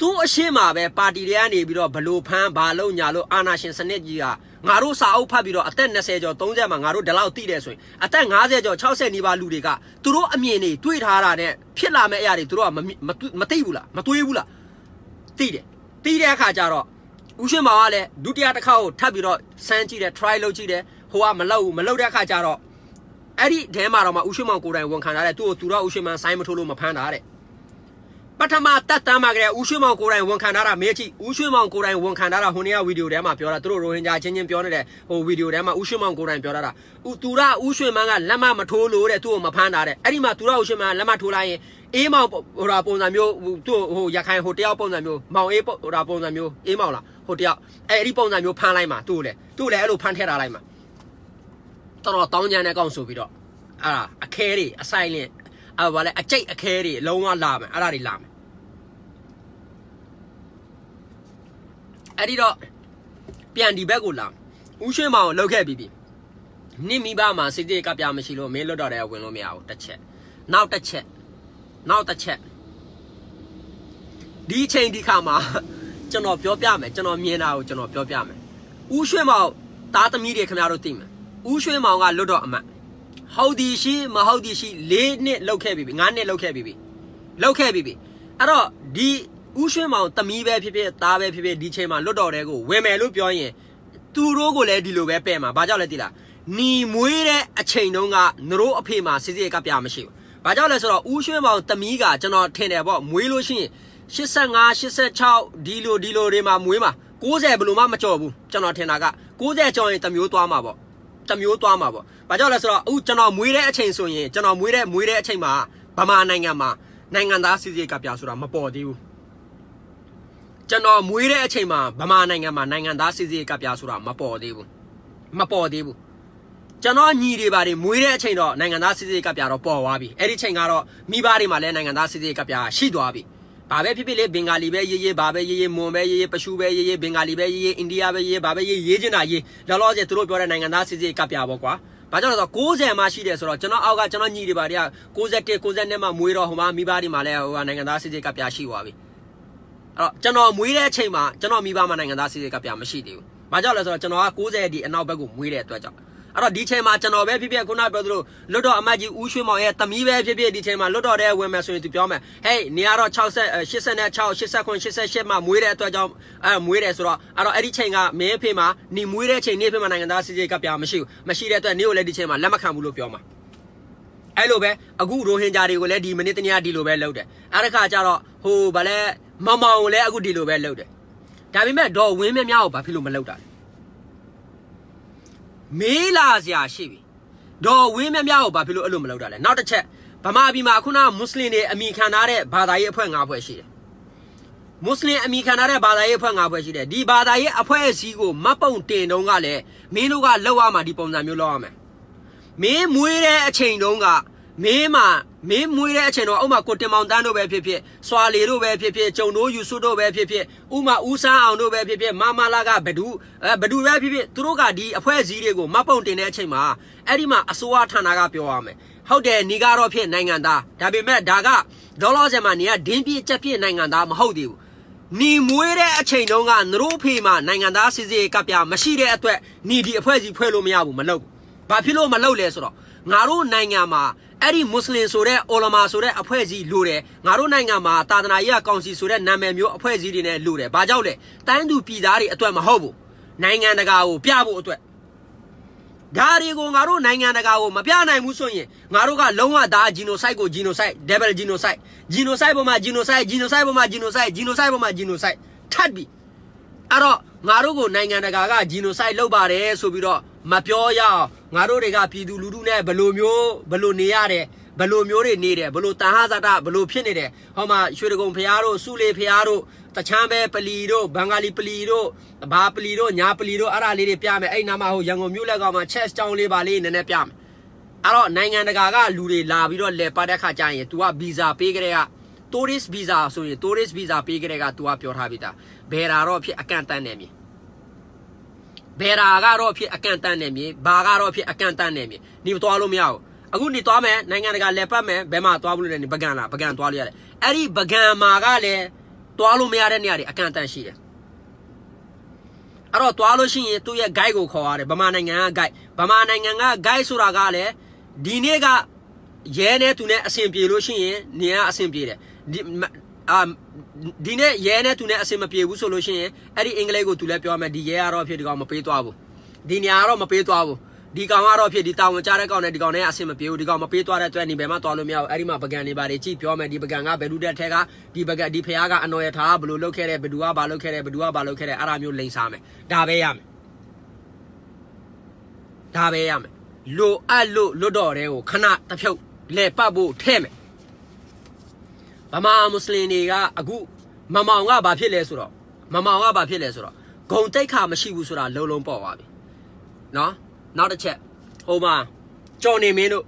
သူ့အရှင်းမှာပဲပါတီတွေကနေပြီးတော့ဘလို့ဖမ်းဘာလို့ညာလို့အာနာရှင်စနစ်ကြီးကငါတို့စာအုပ်ဖတ်ပြီးတော့အသက်20ကျော်30မှာငါတို့ဒီလောက်သိတယ်ဆိုရင်အသက်50ကျော်60နီးပါးလူတွေကသူတို့အမြင်တွေတွေးထားတာနဲ့ဖြစ်လာမယ့်အရာတွေသူတို့ကမသိဘူးလားမတွေးဘူးလားသိတယ်သိတဲ့အခါကျတော့ဦးရှင်မောင်ကလည်းဒုတိယတစ်ခါကိုထပ်ပြီးတော့စမ်းကြည့်တယ် try လုပ်ကြည့်တယ်ဟိုကမလောက်ဘူးမလောက်တဲ့အခါကျတော့အဲ့ဒီအဲမှာတော့မှဦးရှင်မောင်ကိုယ်တိုင်ဝန်ခံထားတယ်သူ့ကိုသူတော့ဦးရှင်မောင်ဆိုင်းမထိုးလို့မဖမ်းတာတဲ့ထမတက်တမ်းမှာကလေးဦးရွှေမောင်ကိုယ်တိုင်ဝန်ခံထားတာမေးကြည့်ဦးရွှေမောင်ကိုယ်တိုင်ဝန်ခံထားတာဟိုနေ့ကဗီဒီယိုထဲမှာပြောတာသူတို့ရိုဟင်ဂျာချင်းချင်းပြောနေတဲ့ဟိုဗီဒီယိုထဲမှာဦးရွှေမောင်ကိုယ်တိုင်ပြောထားတာဦးသူရဦးရွှေမန်းကလက်မမထိုးလို့တဲ့သူ့ကိုမဖမ်းတာတဲ့အဲ့ဒီမှာသူရဦးရွှေမန်းကလက်မထိုးလိုက်ရင်အေးမောင်ဟိုတာပုံစံမျိုးသူ့ဟိုရခိုင်ဟိုတယောက်ပုံစံမျိုးမောင်အေးဟိုတာပုံစံမျိုးအေးမောင်လားဟိုတယောက်အဲ့ဒီပုံစံမျိုးဖမ်းလိုက်မှာသူ့လေသူ့လေအဲ့လိုဖမ်းထည့်ထားလိုက်မှာတော်တော်တောင်းကြမ်းတဲ့ကောင်ဆိုပြီးတော့အဲ့ဒါအခဲတွေအဆိုင်လင်းအဲ့ဘာလဲအကြိတ်အခဲတွေလုံးဝလာမယ်အဲ့ဒါတွေလာမယ်အဲ့ဒီတော့ပြန်ဒီဘက်ကိုလာဦးရွှေမောင်ကိုလောက်ခဲ့ပြီးပြီနိမိဘမှာစိတ်စိတ်ကပြမရှိလို့မင်းလွတ်တော်တယ်ဝင်လို့မရဘူးတစ်ချက်နောက်တစ်ချက်နောက်တစ်ချက်ဒီချိန်ဒီခါမှာကျွန်တော်ပြောပြမယ်ကျွန်တော်မြင်တာကိုကျွန်တော်ပြောပြမယ်ဦးရွှေမောင်သားသမီးတွေခင်ဗျားတို့သိမယ်ဦးရွှေမောင်ကလွတ်တော်အမတ်ဟုတ်ဒီရှိမဟုတ်ဒီရှိ၄နှစ်လောက်ခဲ့ပြီ၅နှစ်လောက်ခဲ့ပြီလောက်ခဲ့ပြီအဲ့တော့ဒီဦးရွှေမောင်တမီးပဲဖြစ်ဖြစ်သားပဲဖြစ်ဖြစ်ဒီချိန်မှာလွတ်တော်တဲ့ကိုဝင်မယ်လို့ပြောရင်သူတို့ကိုလည်းဒီလိုပဲပဲ့မှာဘာကြောင့်လဲသိလားနီမွေးတဲ့အချိန်တုန်းကနတို့အဖေမှာစစ်စစ်ကပြမရှိဘူးဘာကြောင့်လဲဆိုတော့ဦးရွှေမောင်တမီးကကျွန်တော်ထင်တယ်ပေါ့မွေးလို့ရှိရင်85 86ဒီလိုဒီလိုတွေမှာမွေးမှာ90ဘယ်လိုမှမကြော်ဘူးကျွန်တော်ထင်တာက90ကြော်ရင်တမျိုးသွားမှာပေါ့တမျိုးသွားမှာပေါ့ဘာကြောင့်လဲဆိုတော့အခုကျွန်တော်မွေးတဲ့အချိန်ဆိုရင်ကျွန်တော်မွေးတဲ့မွေးတဲ့အချိန်မှာဗမာနိုင်ငံမှာနိုင်ငံသားစစ်စစ်ကပြဆိုတာမပေါ်သေးဘူးကျွန်တော်မွေးတဲ့အချိန်မှာဗမာနိုင်ငံမှာနိုင်ငံသားစစ်စစ်ကပြဆိုတာမပေါ်သေးဘူးမပေါ်သေးဘူးကျွန်တော်ညီတွေပါတယ်မွေးတဲ့အချိန်တော့နိုင်ငံသားစစ်စစ်ကပြတော့ပေါ်သွားပြီအဲ့ဒီချိန်ကတော့မိဘတွေမှာလည်းနိုင်ငံသားစစ်စစ်ကပြရှိသွားပြီဘာပဲဖြစ်ဖြစ်လေဘင်္ဂါလီပဲရေးရေးဘာပဲရေးရေးမွန်ပဲရေးရေးပရှုပဲရေးရေးဘင်္ဂါလီပဲရေးရေးအိန္ဒိယပဲရေးရေးဘာပဲရေးရေးချင်တာရေးလောလောဆယ်သူတို့ပြောတဲ့နိုင်ငံသားစစ်စစ်ကပြပေါ့ကွာဘာကြောင့်လဲဆိုတော့60မှရှိတယ်ဆိုတော့ကျွန်တော်အောက်ကကျွန်တော်ညီတွေပါတယ်61 62မှမွေးတော့ဟိုမှာမိဘတွေမှာလည်းဟိုနိုင်ငံသားစစ်စစ်ကပြရှိသွားပြီတော့ကျွန်တော်မွေးတဲ့အချိန်မှာကျွန်တော်မိဘမှာနိုင်ငံသားစီစစ်ကပြမရှိသေးဘူး။ဘာကြောင့်လဲဆိုတော့ကျွန်တော်က90ဒီအနောက်ဘက်ကိုမွေးတဲ့အတွက်ကြောင့်အဲ့တော့ဒီချိန်မှာကျွန်တော်ပဲဖြစ်ဖြစ်ခုနပြောသလိုလွတ်တော်အမတ်ကြီးဦးရွှေမောင်ရဲ့တမီးပဲဖြစ်ဖြစ်ဒီချိန်မှာလွတ်တော်တဲ့ဝင်မယ်ဆိုရင်သူပြောမယ်ဟေးနေရတော့60 86 89 88မှာမွေးတဲ့အတွက်ကြောင့်အဲမွေးတယ်ဆိုတော့အဲ့တော့အဲ့ဒီချိန်ကမင်းအဖေမှာနေမွေးတဲ့ချိန်နေအဖေမှာနိုင်ငံသားစစ်စစ်ကပြမရှိဘူးမရှိတဲ့အတွက်နေကိုလည်းဒီချိန်မှာလက်မခံဘူးလို့ပြောမှာအဲ့လိုပဲအခုရိုဟင်ဂျာတွေကိုလည်းဒီမနစ်တနည်းဒီလိုပဲလုပ်တယ်အဲ့ဒါခါကျတော့ဟိုဗလဲမမောင်လည်းအခုဒီလိုပဲလုပ်တယ်ဒါပေမဲ့ဒေါ်ဝင်းမြမြောက်ဘာဖြစ်လို့မလုပ်တာလဲမေးလာစရာရှိပြီဒေါ်ဝင်းမြမြောက်ဘာဖြစ်လို့အဲ့လိုမလုပ်တာလဲနောက်တစ်ချက်ဗမာပြည်မှာခုနမွတ်စလင်တွေအမိခံထားတဲ့ဘာသာရေးအဖွဲ့၅ဖွဲ့ရှိတယ်မွတ်စလင်အမိခံထားတဲ့ဘာသာရေးအဖွဲ့၅ဖွဲ့ရှိတယ်ဒီဘာသာရေးအဖွဲ့အစည်းကိုမပုံတင်တုံးကလည်းမင်းတို့ကလောက်ရမှာဒီပုံစံမျိုးလောက်ရမယ်မင်းမွေးတဲ့အချိန်တုန်းကမင်းမှာမင်းမွေးတဲ့အချိန်တော့ဥမာကိုတင်မောင်တန်းတို့ပဲဖြစ်ဖြစ်စွာလီတို့ပဲဖြစ်ဖြစ်ကျုံတို့ယူဆုတို့ပဲဖြစ်ဖြစ်ဥမာဦးစားအောင်တို့ပဲဖြစ်ဖြစ်မမလာကဘဒူအဲဘဒူပဲဖြစ်ဖြစ်သူတို့ကဒီအဖွဲ့အစည်းတွေကိုမပုံတင်တဲ့အချိန်မှာအဲ့ဒီမှာအစိုးရဌာနကပြောရမယ်ဟုတ်တယ်နေကတော့ဖြစ်နိုင်ငံသားဒါပေမဲ့ဒါကဒေါ်လာဆယ်မှာနေကဒင်းပြည့်ချက်ပြည့်နိုင်ငံသားမဟုတ်သေးဘူးနေမွေးတဲ့အချိန်တုန်းကသူတို့ဖေမှာနိုင်ငံသားစစ်စစ်ကပြမရှိတဲ့အတွက်နေဒီအဖွဲ့အစည်းဖွဲ့လို့မရဘူးမလုပ်ဘူးဘာဖြစ်လို့မလုပ်လဲဆိုတော့ငါတို့နိုင်ငံမှာအဲ့ဒီမွတ်စလင်ဆိုတဲ့အိုလမာဆိုတဲ့အဖွဲ့ကြီးလိုတယ်ငါတို့နိုင်ငံမှာသာသနာရေးကောင်စီဆိုတဲ့နာမည်မျိုးအဖွဲ့ကြီးတွေနဲ့လိုတယ်ဘာကြောင့်လဲတိုင်းသူပြည်သားတွေအတွက်မဟုတ်ဘူးနိုင်ငံတကာကိုပြဖို့အတွက်ဒါတွေကိုငါတို့နိုင်ငံတကာကိုမပြနိုင်ဘူးဆိုရင်ငါတို့ကလုံးဝဒါဂျီနိုဆိုက်ကိုဂျီနိုဆိုက်ဒေဗယ်ဂျီနိုဆိုက်ဂျီနိုဆိုက်ပေါ်မှာဂျီနိုဆိုက်ဂျီနိုဆိုက်ပေါ်မှာဂျီနိုဆိုက်ဂျီနိုဆိုက်ပေါ်မှာဂျီနိုဆိုက်ထပ်ပြီးအဲ့တော့ငါတို့ကိုနိုင်ငံတကာကဂျီနိုဆိုက်လုပ်ပါတယ်ဆိုပြီးတော့မပြောရအောင်ငါတို့တွေကပြည်သူလူထုနဲ့ဘယ်လိုမျိုးဘယ်လိုနေရတယ်ဘယ်လိုမျိုးတွေနေတယ်ဘယ်လိုတန်ဟာဇာတဘယ်လိုဖြစ်နေတယ်ဟောမှာရွှေတကုံဖျားတို့စုလေဖျားတို့တချမ်းပဲပလီတို့ဘင်္ဂလီပလီတို့ဘာပလီတို့ညာပလီတို့အဲ့ဒါလေးတွေပြမယ်အဲ့နာမှာဟိုရန်ကုန်မြို့လက်ကောင်မှာ chess ကြောင်းလေးပါလေးနည်းနည်းပြမယ်အဲ့တော့နိုင်ငံတကာကလူတွေလာပြီးတော့လဲပတ်တဲ့ခါကျရင် तू က visa ပေးကြတဲ့က tourist visa ဆိုရင် tourist visa ပေးကြတဲ့က तू ကပြောထားပြီးသားဘယ်တာတော့ဖြစ်အကန့်အသတ်နဲ့မြင်ဘယ်တာကတော့ဖြစ်အကန့်အသတ်နဲ့မြေဘာကတော့ဖြစ်အကန့်အသတ်နဲ့မြေနေသွားလို့မရဘူးအခုနေသွားမယ်နိုင်ငံတကာလက်ပတ်မယ်ဘယ်မှာသွားဘူးလဲနေပကံလားပကံသွားလို့ရတယ်အဲ့ဒီပကံမှာကလည်းသွားလို့မရတဲ့နေရာတွေအကန့်အသတ်ရှိတယ်အဲ့တော့သွားလို့ရှိရင်သူ့ရဲ့ guide ကိုခေါ်ရတယ်ဗမာနိုင်ငံက guide ဗမာနိုင်ငံက guide ဆိုတာကလည်းဒီနေ့ကရဲနဲ့သူနဲ့အဆင်ပြေလို့ရှိရင်နေရအဆင်ပြေတယ်အာဒီနဲ့ရဲနဲ့သူနဲ့အဆင်မပြေဘူးဆိုလို့ရှိရင်အဲ့ဒီအင်္ဂလိပ်ကိုသူလည်းပြောမယ်ဒီရဲကတော့ဖြစ်ဒီကောင်မပေးသွားဘူးဒီညာကတော့မပေးသွားဘူးဒီကောင်ကတော့ဖြစ်ဒီတာဝန်ကြားတဲ့ကောင်နဲ့ဒီကောင်နဲ့အဆင်မပြေဘူးဒီကောင်မပေးသွားတဲ့အတွက်နေဘယ်မှသွားလို့မရဘူးအဲ့ဒီမှာပကံတွေပါတယ်ကြည့်ပြောမယ်ဒီပကံကဘယ်လူတဲ့ထဲကဒီပကံဒီဖះကအနော်ရထားဘယ်လိုလုပ်ခဲ့တယ်ဘယ်သူကဘာလုပ်ခဲ့တယ်ဘယ်သူကဘာလုပ်ခဲ့တယ်အဲ့ဒါမျိုးလိန်စားမယ်ဒါပဲရမယ်ဒါပဲရမယ်လိုအပ်လို့လွတ်တော်တဲ့ကိုခဏတစ်ဖြုတ်လဲပတ်ဖို့ထဲမယ်ဗမာမွတ်စလင်တွေကအခုမမောင်ကဘာဖြစ်လဲဆိုတော့မမောင်ကဘာဖြစ်လဲဆိုတော့ဂုံတိတ်ခါမရှိဘူးဆိုတာလုံးလုံးပေါ်ပါပြီနော်နောက်တစ်ချက်ဟိုမှာကြော်နေမင်းတို့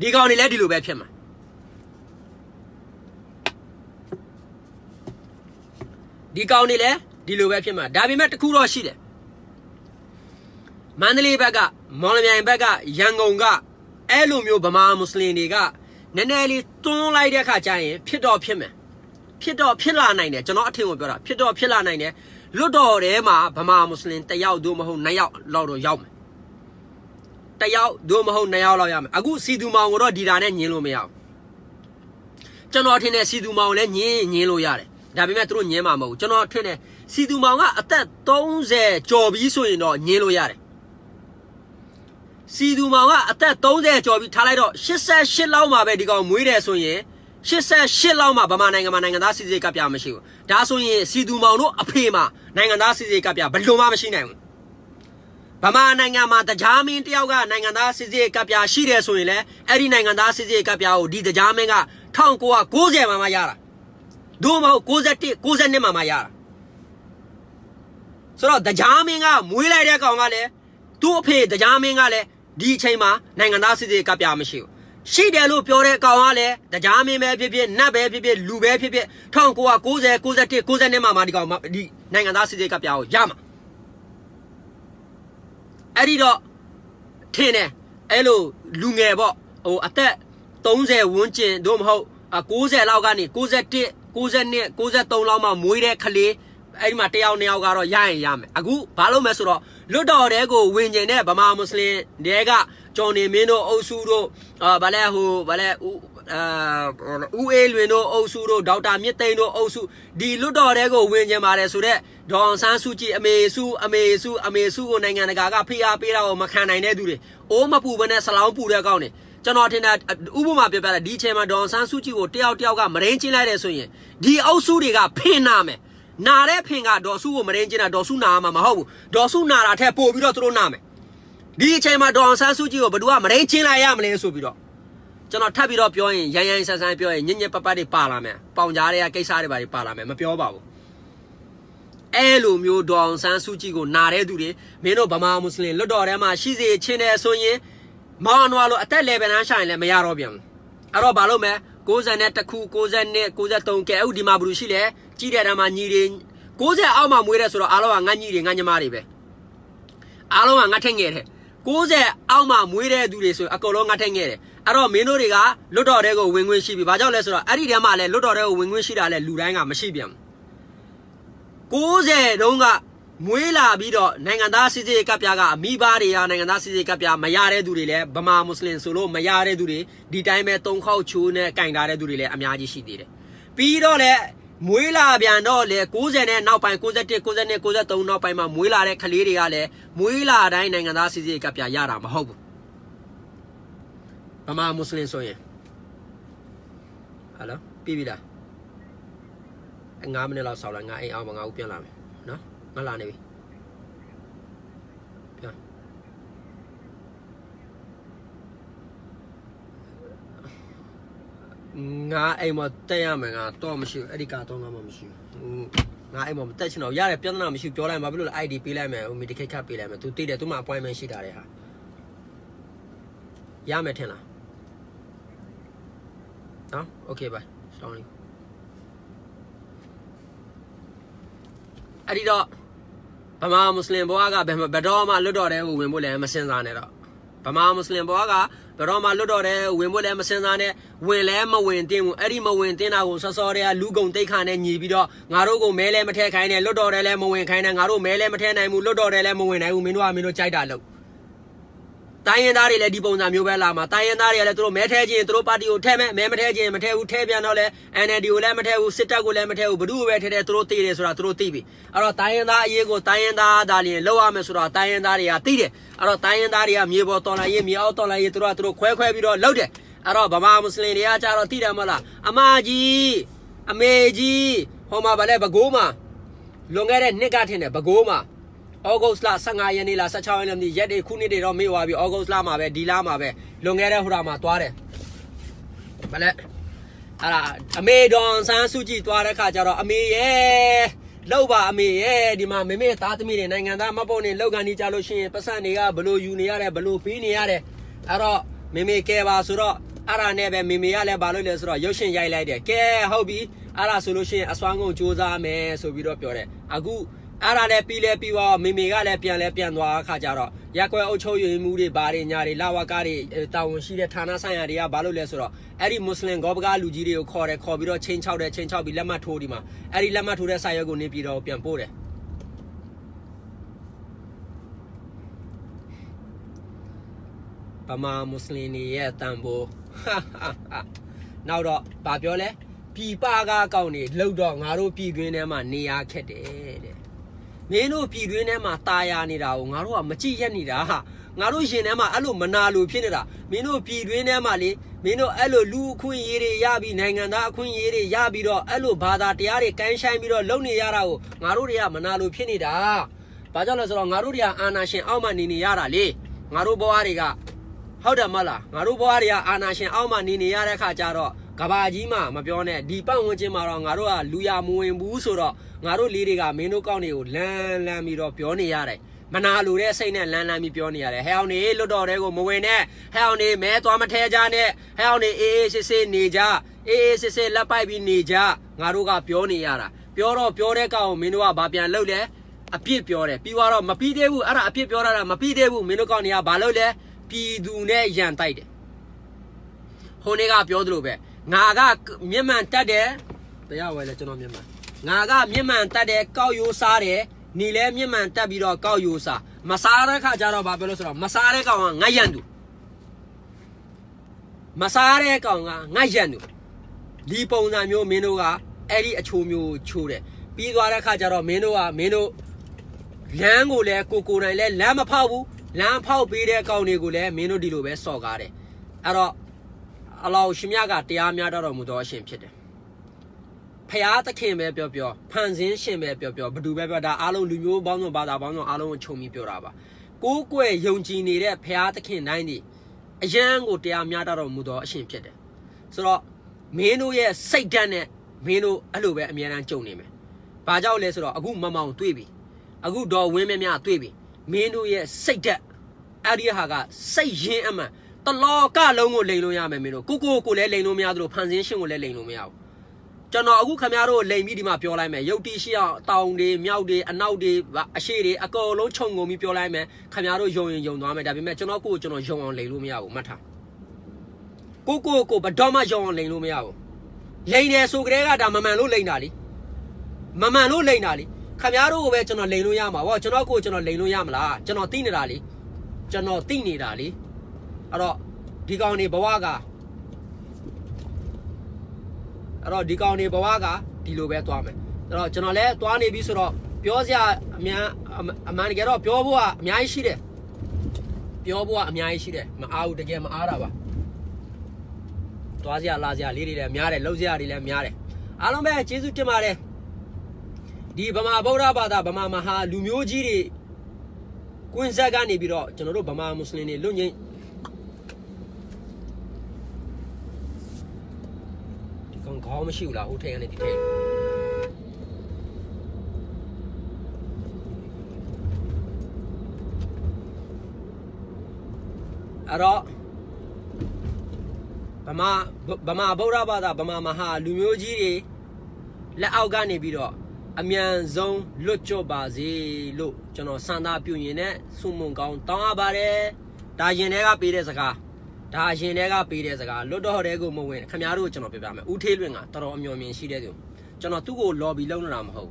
ဒီကောင်တွေလည်းဒီလိုပဲဖြစ်မှာဒီကောင်တွေလည်းဒီလိုပဲဖြစ်မှာဒါပေမဲ့တခုတော့ရှိတယ်မန္တလေးဘက်ကမော်လမြိုင်ဘက်ကရန်ကုန်ကအဲ့လိုမျိုးဗမာမွတ်စလင်တွေကနည်းနည်းလေးတွန်းလိုက်တဲ့အခါကျရင်ဖြစ်တော့ဖြစ်မယ်ဖြစ်တော့ဖြစ်လာနိုင်တယ်ကျွန်တော်အထင်ကိုပြောတာဖြစ်တော့ဖြစ်လာနိုင်တယ်လွတ်တော်ထဲမှာဗမာမွတ်စလင်တယောက်တို့မဟုတ်နှစ်ယောက်လောက်တော့ရောက်မယ်တယောက်တို့မဟုတ်နှစ်ယောက်လောက်ရမယ်အခုစီသူမောင်ကိုတော့ဒီတာနဲ့ညင်းလို့မရဘူးကျွန်တော်ထင်တယ်စီသူမောင်လည်းညင်းညင်းလို့ရတယ်ဒါပေမဲ့သူတို့ညင်းမှာမဟုတ်ဘူးကျွန်တော်ထင်တယ်စီသူမောင်ကအသက်30ကျော်ပြီးဆိုရင်တော့ညင်းလို့ရတယ်စီသူမောင်ကအသက်30ကျော်ပြီးထားလိုက်တော့88လောက်မှာပဲဒီကောင်မွေးတယ်ဆိုရင်88လောက်မှာဗမာနိုင်ငံမှာနိုင်ငံသားစီစစ်ကပ်ပြမရှိဘူးဒါဆိုရင်စီသူမောင်တို့အဖေမှာနိုင်ငံသားစီစစ်ကပ်ပြဘလုံးမမရှိနိုင်ဘူးဗမာနိုင်ငံမှာတရားမင်းတယောက်ကနိုင်ငံသားစစ်စစ်ကပ်ပြာရှိတယ်ဆိုရင်လည်းအဲ့ဒီနိုင်ငံသားစစ်စစ်ကပ်ပြာကိုဒီတရားမင်းက1990မှာမှရတာဒို့မဟုတ်61 62မှာမှရတာဆိုတော့တရားမင်းကမွေးလိုက်တဲ့ကောင်ကလည်းသူ့အဖေတရားမင်းကလည်းဒီအချိန်မှာနိုင်ငံသားစစ်စစ်ကပြမရှိဘူးရှိတယ်လို့ပြောတဲ့ကောင်ကလည်းတရားမင်းပဲဖြစ်ဖြစ်နတ်ပဲဖြစ်ဖြစ်လူပဲဖြစ်ဖြစ်1990 91 92မှာမှဒီကောင်ဒီနိုင်ငံသားစစ်စစ်ကပြကိုရမှာအဲ့ဒီတော့ထင်တယ်အဲ့လိုလူငယ်ပေါ့ဟိုအသက်30ဝန်းကျင်တို့မဟုတ်90လောက်ကနေ91 92 93လောက်မှမွေးတဲ့ကလေးအဲ့ဒီမှာတယောက်နှစ်ယောက်ကတော့ရရင်ရမယ်အခုဘာလို့မလဲဆိုတော့လွတ်တော်တဲကိုဝင်ကျင်တဲ့ဗမာမွတ်စလင်တွေကကျော်နေမင်းတို့အုပ်စုတို့အာဗလဲဟိုဗလဲဦးအာဦးအေးလွင်တို့အုပ်စုတို့ဒေါက်တာမြင့်သိန်းတို့အုပ်စုဒီလွတ်တော်တဲကိုဝင်ကျင်ပါတယ်ဆိုတော့ဒေါန်ဆန်းစုကြည်အမေစုအမေစုအမေစုကိုနိုင်ငံတကာကဖိအားပေးတာကိုမခံနိုင်တဲ့သူတွေအိုးမပူဘဲနဲ့ဆလောင်းပူတဲ့ကောင်းနေကျွန်တော်ထင်တာဥပမာပြပြတာဒီအချိန်မှာဒေါန်ဆန်းစုကြည်ကိုတယောက်တယောက်ကမရင်းချင်းလိုက်တယ်ဆိုရင်ဒီအုပ်စုတွေကဖိနှာမယ်နာတဲ့ဖင်ကဒေါ်စုကိုမရင်းကျင်တာဒေါ်စုနာမှာမဟုတ်ဘူးဒေါ်စုနာတာထက်ပိုပြီးတော့သူတို့နာမယ်ဒီအချိန်မှာဒေါ်အောင်ဆန်းစုကြည်ကိုဘယ်သူကမရင်းကျင်လိုက်ရမလဲဆိုပြီးတော့ကျွန်တော်ထပ်ပြီးတော့ပြောရင်ရန်ရန်ဆန်းဆန်းပြောရင်ညင်ညက်ပပတွေပါလာမယ်ပေါင်ကြားတွေကကိစ္စတွေပါတွေပါလာမယ်မပြောပါဘူးအဲ့လိုမျိုးဒေါ်အောင်ဆန်းစုကြည်ကိုနာတဲ့သူတွေမင်းတို့ဗမာမွတ်စလင်လွတ်တော်ထဲမှာရှိစေချင်တယ်ဆိုရင်မောင်အနွားလိုအသက်လေဗန်ရှရင်လည်းမရတော့ပြန်ဘူးအဲ့တော့ဘာလုပ်မလဲ90ခု90 93ကဲအခုဒီမှာဘယ်လိုရှိလဲကြည့်တဲ့တန်းမှာညီတွေ90အောက်မှာမွေးတဲ့ဆိုတော့အားလုံးကငါညီတွေငါညီမတွေပဲအားလုံးကငါထက်ငယ်တဲ့90အောက်မှာမွေးတဲ့သူတွေဆိုအကုန်လုံးငါထက်ငယ်တယ်အဲ့တော့မင်းတို့တွေကလွတ်တော်တဲ့ကိုဝင်ခွင့်ရှိပြီဘာကြောင့်လဲဆိုတော့အဲ့ဒီတည်းမှာလဲလွတ်တော်တဲ့ကိုဝင်ခွင့်ရှိတာလဲလူတိုင်းကမရှိပြန်ဘူး90တုန်းကမွေးလာပြီးတော့နိုင်ငံသားစစ်စစ်ကပ်ပြားကမိဘတွေကနိုင်ငံသားစစ်စစ်ကပ်ပြားမရတဲ့သူတွေလည်းဗမာမွတ်စလင်ဆိုလို့မရတဲ့သူတွေဒီတိုင်းပဲသုံးခေါက်ချိုးနဲ့ကင်တာတဲ့သူတွေလည်းအများကြီးရှိသေးတယ်။ပြီးတော့လည်းမွေးလာပြန်တော့လေ90နဲ့နောက်ပိုင်း91 92 93နောက်ပိုင်းမှာမွေးလာတဲ့ကလေးတွေကလည်းမွေးလာတိုင်းနိုင်ငံသားစစ်စစ်ကပ်ပြားရတာမဟုတ်ဘူး။ဗမာမွတ်စလင်ဆိုရင်ဟယ်လိုပြီးပြီလား။9မိနစ်လောက်ဆောက်လိုက်ငါအိမ်အောင်မငါဦးပြန်လာမယ်နော်။မလာနေပြီပြန်ငါအိမ်မှာတက်ရမယ်ငါတော့မရှိဘူးအဲ့ဒီကတော့ငါမှမရှိဘူးငါအိမ်မှာမတက်ချင်တော့ရတယ်ပြဿနာမရှိပြောလိုက်မှာဘယ်လိုလဲ ID ပေးလိုက်မယ်ဟို medical card ပေးလိုက်မယ် तू သိတယ်သူမှ appointment ရှိတာတဲ့ဟာရမယ်ထင်လားနော် okay bye ဆောင်းလေးအဲ့ဒီတော့ဗမာမွတ်စလင်ဘွားကဘယ်ဘတော်မှလွတ်တော်တယ်ကိုဝင်ဖို့လည်းမစင်စားနဲ့တော့ဗမာမွတ်စလင်ဘွားကဘတော်မှလွတ်တော်တယ်ဝင်ဖို့လည်းမစင်စားနဲ့ဝင်လည်းမဝင်တင်းဘူးအဲ့ဒီမဝင်တင်းတာကိုဆော့ဆော့တွေကလူကုန်တိတ်ခါနဲ့ညီပြီးတော့ငါတို့ကိုမဲလဲမထဲခိုင်းနဲ့လွတ်တော်တယ်လည်းမဝင်ခိုင်းနဲ့ငါတို့မဲလဲမထဲနိုင်ဘူးလွတ်တော်တယ်လည်းမဝင်နိုင်ဘူးမင်းတို့ကမင်းတို့ကြိုက်တာလို့တိုင်းရင်းသားတွေလည်းဒီပုံစံမျိုးပဲလာမှာတိုင်းရင်းသားတွေကလည်းသူတို့မဲထဲခြင်းသူတို့ပါတီကိုထဲမဲ့မဲမထဲခြင်းမထဲဘူးထဲပြန်တော့လဲ NLD ကိုလည်းမထဲဘူးစစ်တပ်ကိုလည်းမထဲဘူးဘ누구ပဲထဲထဲသူတို့သိတယ်ဆိုတာသူတို့သိပြီအဲ့တော့တိုင်းရင်းသားအရေးကိုတိုင်းရင်းသားဒါလျင်လောက်ရမယ်ဆိုတော့တိုင်းရင်းသားတွေကသိတယ်အဲ့တော့တိုင်းရင်းသားတွေကမြေပေါ်တော်လာရေးမြေအောက်တော်လာရေးသူတို့ကသူတို့ခွဲခွဲပြီးတော့လောက်တယ်အဲ့တော့ဗမာမွတ်စလင်တွေကကြတော့သိတယ်မဟုတ်လားအမကြီးအမေကြီးဟောမှာဗလဲဘကိုးမှာလွန်ခဲ့တဲ့နှစ်ကထင်တယ်ဘကိုးမှာဩဂုတ်လ15ရက်နေ့လား16ရက်နေ့မသိရက်တွေခုနှစ်တွေတော့မေ့သွားပြီဩဂုတ်လမှာပဲဒီလမှာပဲလွန်ခဲ့တဲ့ဟိုတာမှာသွားတယ်မလဲအဲ့ဒါအမေဒွန်ဆန်းစုကြည်သွားတဲ့ခါကျတော့အမေရဲ့လောက်ပါအမေရဲ့ဒီမှာမမေသားသမီးတွေနိုင်ငံသားမပေါ့နေလောက်ကန်နေကြလို့ရှိရင်ပတ်စံတွေကဘလို့ယူနေရတယ်ဘလို့ပေးနေရတယ်အဲ့တော့မမေကဲပါဆိုတော့အဲ့ဒါနဲ့ပဲမမေကလည်းဘာလို့လဲဆိုတော့ရုပ်ရှင်ရိုက်လိုက်တယ်ကဲဟုတ်ပြီအဲ့ဒါဆိုလို့ရှိရင်အစွမ်းကုန်စူးစမ်းမယ်ဆိုပြီးတော့ပြောတယ်အခုအဲ့ဒါလည်းပြီးလဲပြီးတော့မေမေကလည်းပြန်လဲပြန်သွားခါကြတော့ရက်ွယ်အုပ်ချုပ်ရေးမှုတွေဘာတွေညာတွေလာဝကားတွေတာဝန်ရှိတဲ့ဌာနဆိုင်ရာတွေကဘာလို့လဲဆိုတော့အဲ့ဒီမွတ်စလင်ဂေါပကားလူကြီးတွေကိုခေါ်တယ်ခေါ်ပြီးတော့ချင်းချောက်တယ်ချင်းချောက်ပြီးလက်မှတ်ထိုးဒီမှာအဲ့ဒီလက်မှတ်ထိုးတဲ့စာရွက်ကိုနေပြည်တော်ပြန်ပို့တယ်ပမာမွတ်စလင်တွေရဲ့တန်ဖိုးနောက်တော့ဘာပြောလဲပြည်ပကားကောင်းတွေလှုပ်တော့ငါတို့ပြည်တွင်းထဲမှာနေရာခက်တယ်တဲ့မင်းတို့ပြည်တွင်းထဲမှာตายာနေတာကိုငါတို့ကမကြည့်ရက်နေတာဟာငါတို့ရှင်ထဲမှာအဲ့လိုမနာလိုဖြစ်နေတာမင်းတို့ပြည်တွင်းထဲမှာလေမင်းတို့အဲ့လိုလူအခွင့်အရေးတွေရပြီးနိုင်ငံသားအခွင့်အရေးတွေရပြီးတော့အဲ့လိုဘာသာတရားတွေကန်းဆိုင်ပြီးတော့လုပ်နေရတာကိုငါတို့တွေကမနာလိုဖြစ်နေတာဘာကြောင့်လဲဆိုတော့ငါတို့တွေကအာနာရှင်အောက်မှာနေနေရတာလေငါတို့ဘဝတွေကဟုတ်တယ်မဟုတ်လားငါတို့ဘဝတွေကအာနာရှင်အောက်မှာနေနေရတဲ့အခါကျတော့ကဘာကြီးမှမပြောနဲ့ဒီပတ်ဝန်းကျင်မှာတော့ငါတို့ကလူရမဝင်ဘူးဆိုတော့ငါတို့လေးတွေကမင်းတို့ကောက်တွေကိုလန်းလန်းပြီးတော့ပြောနေရတယ်မနာလိုတဲ့စိတ်နဲ့လန်းလန်းပြီးပြောနေရတယ်ဟဲအောင်နေလွတ်တော်တွေကိုမဝင်နဲ့ဟဲအောင်နေမဲသွားမထဲကြနဲ့ဟဲအောင်နေအေးအေးစစ်စစ်နေကြအေးအေးစစ်စစ်လက်ပိုက်ပြီးနေကြငါတို့ကပြောနေရတာပြောတော့ပြောတဲ့ကောင်မင်းတို့ကဘာပြန်လုပ်လဲအပြစ်ပြောတယ်ပြီးတော့မပြီးသေးဘူးအဲ့ဒါအပြစ်ပြောတာမပြီးသေးဘူးမင်းတို့ကောင်တွေကဘာလုပ်လဲပြည်သူနဲ့ရန်တိုက်တယ်ဟိုနေ့ကပြောသလိုပဲငါကမျက်မှန်တက်တယ်တရားဝယ်လဲကျွန်တော်မျက်မှန်ငါကမျက်မှန်တက်တယ်ကောက်ရိုးစားတယ်နေလဲမျက်မှန်တက်ပြီးတော့ကောက်ရိုးစားမစားတဲ့ခါကျတော့ဘာပြောလို့ဆိုတော့မစားတဲ့ကောင်ကငတ်ရန်သူမစားတဲ့ကောင်ကငတ်ရန်သူဒီပုံစံမျိုးမင်းတို့ကအဲ့ဒီအချိုမျိုးချိုးတယ်ပြီးသွားတဲ့ခါကျတော့မင်းတို့ကမင်းတို့လမ်းကိုလည်းကိုကိုတိုင်လည်းလမ်းမဖောက်ဘူးလမ်းဖောက်ပေးတဲ့ကောင်တွေကိုလည်းမင်းတို့ဒီလိုပဲစော်ကားတယ်အဲ့တော့အလောင်းရှင်မြတ်ကတရားများတော်မူသောအရှင်ဖြစ်တယ်ဖျားသခင်ပဲပြောပြောဖန်ဆင်းရှင်ပဲပြောပြောဘသူပဲပြောဒါအားလုံးလူမျိုးပေါင်းစုံဘာသာပေါင်းစုံအားလုံးခြုံပြီးပြောတာပါကိုးကွယ်ယုံကြည်နေတဲ့ဖျားသခင်တိုင်းဒီအယံကိုတရားများတော်မူသောအရှင်ဖြစ်တယ်ဆိုတော့မင်းတို့ရဲ့စိတ်ဓာတ်နဲ့မင်းတို့အဲ့လိုပဲအများအားကြုံနေမယ်ဘာကြောင့်လဲဆိုတော့အခုမမောင်တွေ့ပြီအခုတော်ဝင်းမြမြတွေ့ပြီမင်းတို့ရဲ့စိတ်ဓာတ်အဲ့ဒီဟာက စိတ်ရင်းအမှန်တလောကလုံးကိုလိန်လို့ရမယ်မင်းတို့ကိုကိုကိုလည်းလိန်လို့မရသလိုဖန်ဆင်းရှင်ကိုလည်းလိန်လို့မရဘူးကျွန်တော်အခုခင်ဗျားတို့လိန်ပြီးဒီမှာပြောလိုက်မယ်ရုပ်တီရှိအောင်တောင်တွေမြောက်တွေအနောက်တွေအရှေ့တွေအကုန်လုံးခြုံငုံပြီးပြောလိုက်မယ်ခင်ဗျားတို့ယုံရင်ယုံသွားမယ်ဒါပေမဲ့ကျွန်တော်ကိုကိုကျွန်တော်ယုံအောင်လိန်လို့မရဘူးမှတ်ထားကိုကိုကိုဘတော်မှယုံအောင်လိန်လို့မရဘူးလိန်တယ်ဆိုကြဲကဒါမမှန်လို့လိန်တာလေမမှန်လို့လိန်တာလေခင်ဗျားတို့ကိုပဲကျွန်တော်လိန်လို့ရမှာပေါ့ကျွန်တော်ကိုကျွန်တော်လိန်လို့ရမလားကျွန်တော်သိနေတာလေကျွန်တော်သိနေတာလေအဲ့တော့ဒီကောင်နေဘဝကအဲ့တော့ဒီကောင်နေဘဝကဒီလိုပဲသွားမယ်အဲ့တော့ကျွန်တော်လည်းသွားနေပြီဆိုတော့ပြောစရာအများအမှန်တကယ်တော့ပြောဖို့ကအများကြီးရှိတယ်ပြောဖို့ကအများကြီးရှိတယ်မအားဘူးတကယ်မအားတာပါသွားစရာလာစရာလေးတွေလည်းများတယ်လှုပ်စရာတွေလည်းများတယ်အားလုံးပဲကျေးဇူးတင်ပါတယ်ဒီဗမာဗုဒ္ဓဘာသာဗမာမဟာလူမျိုးကြီးတွေကွင်းဆက်ကနေပြီးတော့ကျွန်တော်တို့ဗမာမွတ်စလင်တွေလွတ်ငင်းခေါင်းမရှိဘူးလားဟိုထိန်ကနေဒီထိန်အဲ့တော့ဗမာဗမာဗုဒ္ဓဘာသာဗမာမဟာလူမျိုးကြီးတွေလက်အောက်ကနေပြီးတော့အမြန်ဆုံးလွတ်ကျော်ပါစေလို့ကျွန်တော်ဆန္ဒပြုရင်နဲ့ဆုမွန်ကောင်းတောင်းအပ်ပါတယ်။ဒါရင်တွေကပေးတဲ့စကားဒါအရင်တည်းကပေးတဲ့စကားလွတ်တော်တဲကိုမဝင်ခင်ဗျားတို့ကျွန်တော်ပြပြမယ်ဦးထေးလွင်ကတော်တော်အမျှော်မြင်ရှိတဲ့သူကျွန်တော်သူ့ကို lobby လုပ်နေတာမဟုတ်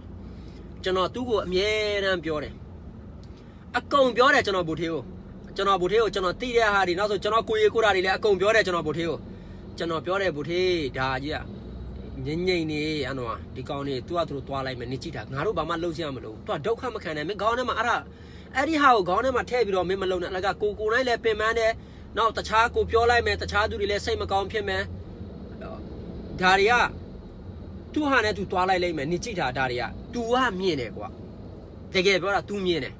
ကျွန်တော်သူ့ကိုအမြဲတမ်းပြောတယ်အကုန်ပြောတယ်ကျွန်တော်ဘူထေးကိုကျွန်တော်ဘူထေးကိုကျွန်တော်တိတဲ့ဟာတွေနောက်ဆိုကျွန်တော်ကိုရီကိုရာတွေလည်းအကုန်ပြောတယ်ကျွန်တော်ဘူထေးကိုကျွန်တော်ပြောတယ်ဘူထေးဒါကြီးကငိမ့်ငိမ့်နေအနော်ဒီကောင်းနေ तू ကသူတို့သွားလိုက်မယ်နေကြည့်တာငါတို့ဘာမှလုပ်ချင်ရမလို့ तू ကဒုက္ခမခံနိုင်မင်းခေါင်းထဲမှာအဲ့ဒါအဲ့ဒီဟာကိုခေါင်းထဲမှာထည့်ပြီးတော့မင်းမလုံနဲ့အလကကိုကိုတိုင်းလည်းပင်ပန်းတယ်နောက်တခြားကိုပြောလိုက်မယ်တခြားသူတွေလည်းစိတ်မကောင်းဖြစ်မယ်ဒါတွေကသူဟာနဲ့သူတွားလိုက်လိမ့်မယ်နေကြည့်တာဒါတွေက तू ကမြင်တယ်ကွာတကယ်ပြောတာ तू မြင်တယ်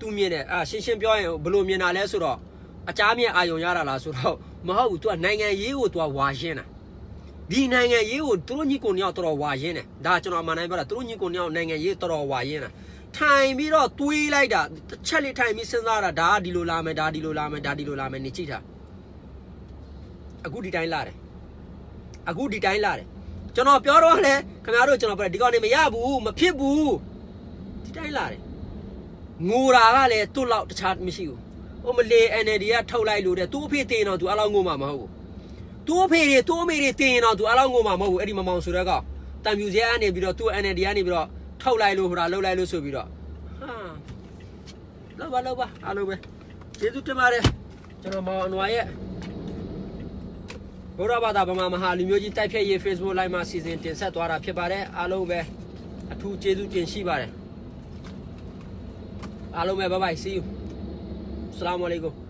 तू မြင်တယ်အာရှင်းရှင်းပြောရင်ဘလို့မြင်တာလဲဆိုတော့အချားမြင်အာယုံရတာလားဆိုတော့မဟုတ်ဘူး तू ကနိုင်ငံရေးကို तू ကဝါရှင်းတာဒီနိုင်ငံရေးကိုသူတို့ညီကိုညောက်တော်တော်ဝါရင်းတယ်ဒါကျွန်တော်အမှန်တိုင်းပြောတာသူတို့ညီကိုညောက်နိုင်ငံရေးတော်တော်ဝါရင်းတယ်ထိုင်ပြီးတော့တွေးလိုက်တာတစ်ချက်လေးထိုင်ပြီးစဉ်းစားတာဒါကဒီလိုလာမယ်ဒါဒီလိုလာမယ်ဒါဒီလိုလာမယ်နေကြည့်တာအခုဒီတိုင်းလာတယ်အခုဒီတိုင်းလာတယ်ကျွန်တော်ပြောတော့လဲခင်ဗျားတို့ကျွန်တော်ပြောဒီကောင်နေမရဘူးမဖြစ်ဘူးဒီတိုင်းလာတယ်ငိုတာကလည်းသူ့လောက်တခြားမရှိဘူးဟိုမလေး NLD ကထုတ်လိုက်လို့တဲ့သူ့အဖေတင်တော့သူအလောက်ငိုမှာမဟုတ်ဘူးသူ့အဖေတွေသူ့အမေတွေတင်ရင်တော့သူအလောက်ငိုမှာမဟုတ်ဘူးအဲ့ဒီမမောင်ဆိုတဲ့ကောင်တံမြူစဲအနေပြီးတော့သူ့ NLD ကနေပြီးတော့ထုတ်လိုက်လို့ဟိုတာလှုပ်လိုက်လို့ဆိုပြီးတော့ဟမ်လောက်ပါလောက်ပါအားလုံးပဲကျေးဇူးတင်ပါတယ်ကျွန်တော်မောင်အနွားရဲ့ဘုရားဘာသာဗမာမဟာလူမျိုးကြီးတိုက်ဖြတ်ရေး Facebook Live မှာစီစဉ်တင်ဆက်သွားတာဖြစ်ပါတယ်အားလုံးပဲအထူးကျေးဇူးတင်ရှိပါတယ်အားလုံးပဲ bye bye see you assalamu alaikum